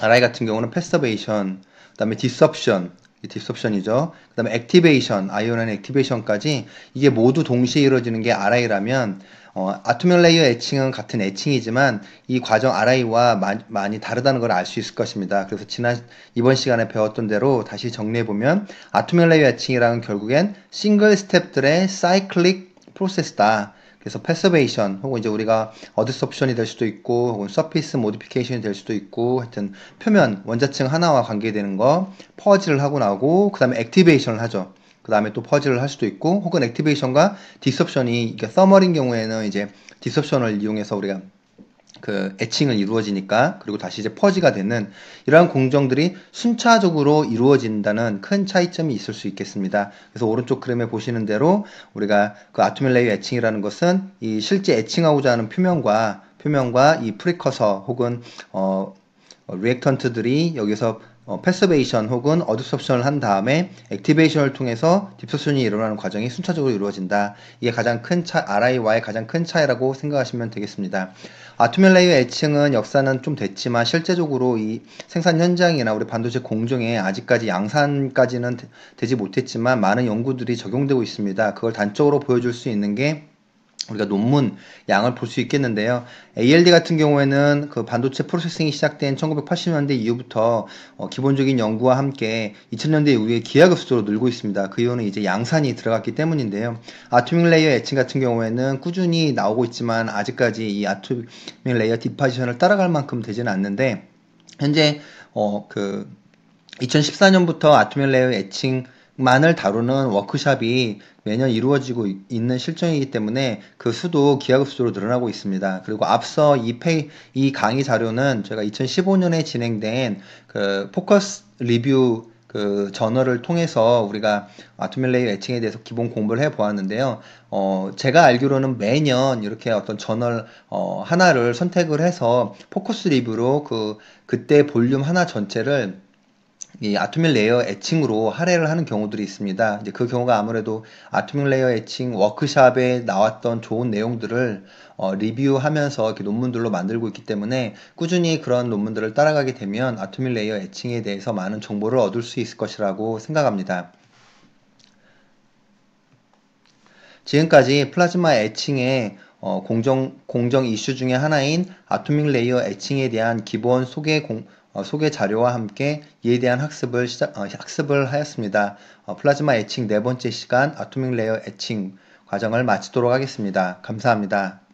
RI 같은 경우는 패스베이션 그다음에 디섭션 디스옵션이죠. 그 다음에 액티베이션, 아이오는 액티베이션까지 이게 모두 동시에 이루어지는 게 RI라면 어, 아토멜 레이어 애칭은 같은 애칭이지만 이 과정 RI와 마, 많이 다르다는 걸 알 수 있을 것입니다. 그래서 지난 이번 시간에 배웠던 대로 다시 정리해 보면 아토멜 레이어 애칭이란 결국엔 싱글 스텝들의 사이클릭 프로세스다. 그래서 패스베이션 혹은 이제 우리가 어드섭션이 될 수도 있고 혹은 서피스 모디피케이션이 될 수도 있고 하여튼 표면 원자층 하나와 관계되는 거퍼즐을 하고 나고 그 다음에 액티베이션을 하죠. 그 다음에 또 퍼즐을 할 수도 있고 혹은 액티베이션과 디섭션이 그러니까 서머린 경우에는 이제 디섭션을 이용해서 우리가 그 애칭은 이루어지니까 그리고 다시 이제 퍼지가 되는 이러한 공정들이 순차적으로 이루어진다는 큰 차이점이 있을 수 있겠습니다. 그래서 오른쪽 그림에 보시는 대로 우리가 그아토멜레이 애칭이라는 것은 이 실제 애칭하고자 하는 표면과 표면과 이 프리커서 혹은 어 리액턴트들이 어, 여기서 어, 패스베이션 혹은 어드섭션을 한 다음에 액티베이션을 통해서 딥서션이 일어나는 과정이 순차적으로 이루어진다. 이게 가장 큰 차, RI와의 가장 큰 차이라고 생각하시면 되겠습니다. 아투멜레이어 애칭은 역사는 좀 됐지만 실제적으로 이 생산 현장이나 우리 반도체 공정에 아직까지 양산까지는 되, 되지 못했지만 많은 연구들이 적용되고 있습니다. 그걸 단적으로 보여줄 수 있는 게 우리가 논문 양을 볼 수 있겠는데요. ALD 같은 경우에는 그 반도체 프로세싱이 시작된 1980년대 이후부터 어 기본적인 연구와 함께 2000년대 이후에 기하급수적으로 늘고 있습니다. 그 이유는 이제 양산이 들어갔기 때문인데요. 아토믹 레이어 애칭 같은 경우에는 꾸준히 나오고 있지만 아직까지 이 아토믹 레이어 디파지션을 따라갈 만큼 되지는 않는데 현재 어그 2014년부터 아토믹 레이어 애칭 만을 다루는 워크샵이 매년 이루어지고 있는 실정이기 때문에 그 수도 기하급수로 늘어나고 있습니다. 그리고 앞서 이, 페이, 이 강의 자료는 제가 2015년에 진행된 그 포커스 리뷰 그 저널을 통해서 우리가 아토밀레이 애칭에 대해서 기본 공부를 해 보았는데요. 어, 제가 알기로는 매년 이렇게 어떤 전널 어, 하나를 선택을 해서 포커스 리뷰로 그 그때 볼륨 하나 전체를 이 아토밀 레이어 애칭으로 할애를 하는 경우들이 있습니다. 이제 그 경우가 아무래도 아토밀 레이어 애칭 워크샵에 나왔던 좋은 내용들을 어, 리뷰하면서 이렇게 논문들로 만들고 있기 때문에 꾸준히 그런 논문들을 따라가게 되면 아토밀 레이어 애칭에 대해서 많은 정보를 얻을 수 있을 것이라고 생각합니다. 지금까지 플라즈마 애칭의 어, 공정, 공정 이슈 중의 하나인 아토믹 레이어 애칭에 대한 기본 소개 공, 소개 어, 자료와 함께 이에 대한 학습을 시작, 어, 학습을 하였습니다. 어, 플라즈마 애칭 네 번째 시간 아토믹 레이어 애칭 과정을 마치도록 하겠습니다. 감사합니다.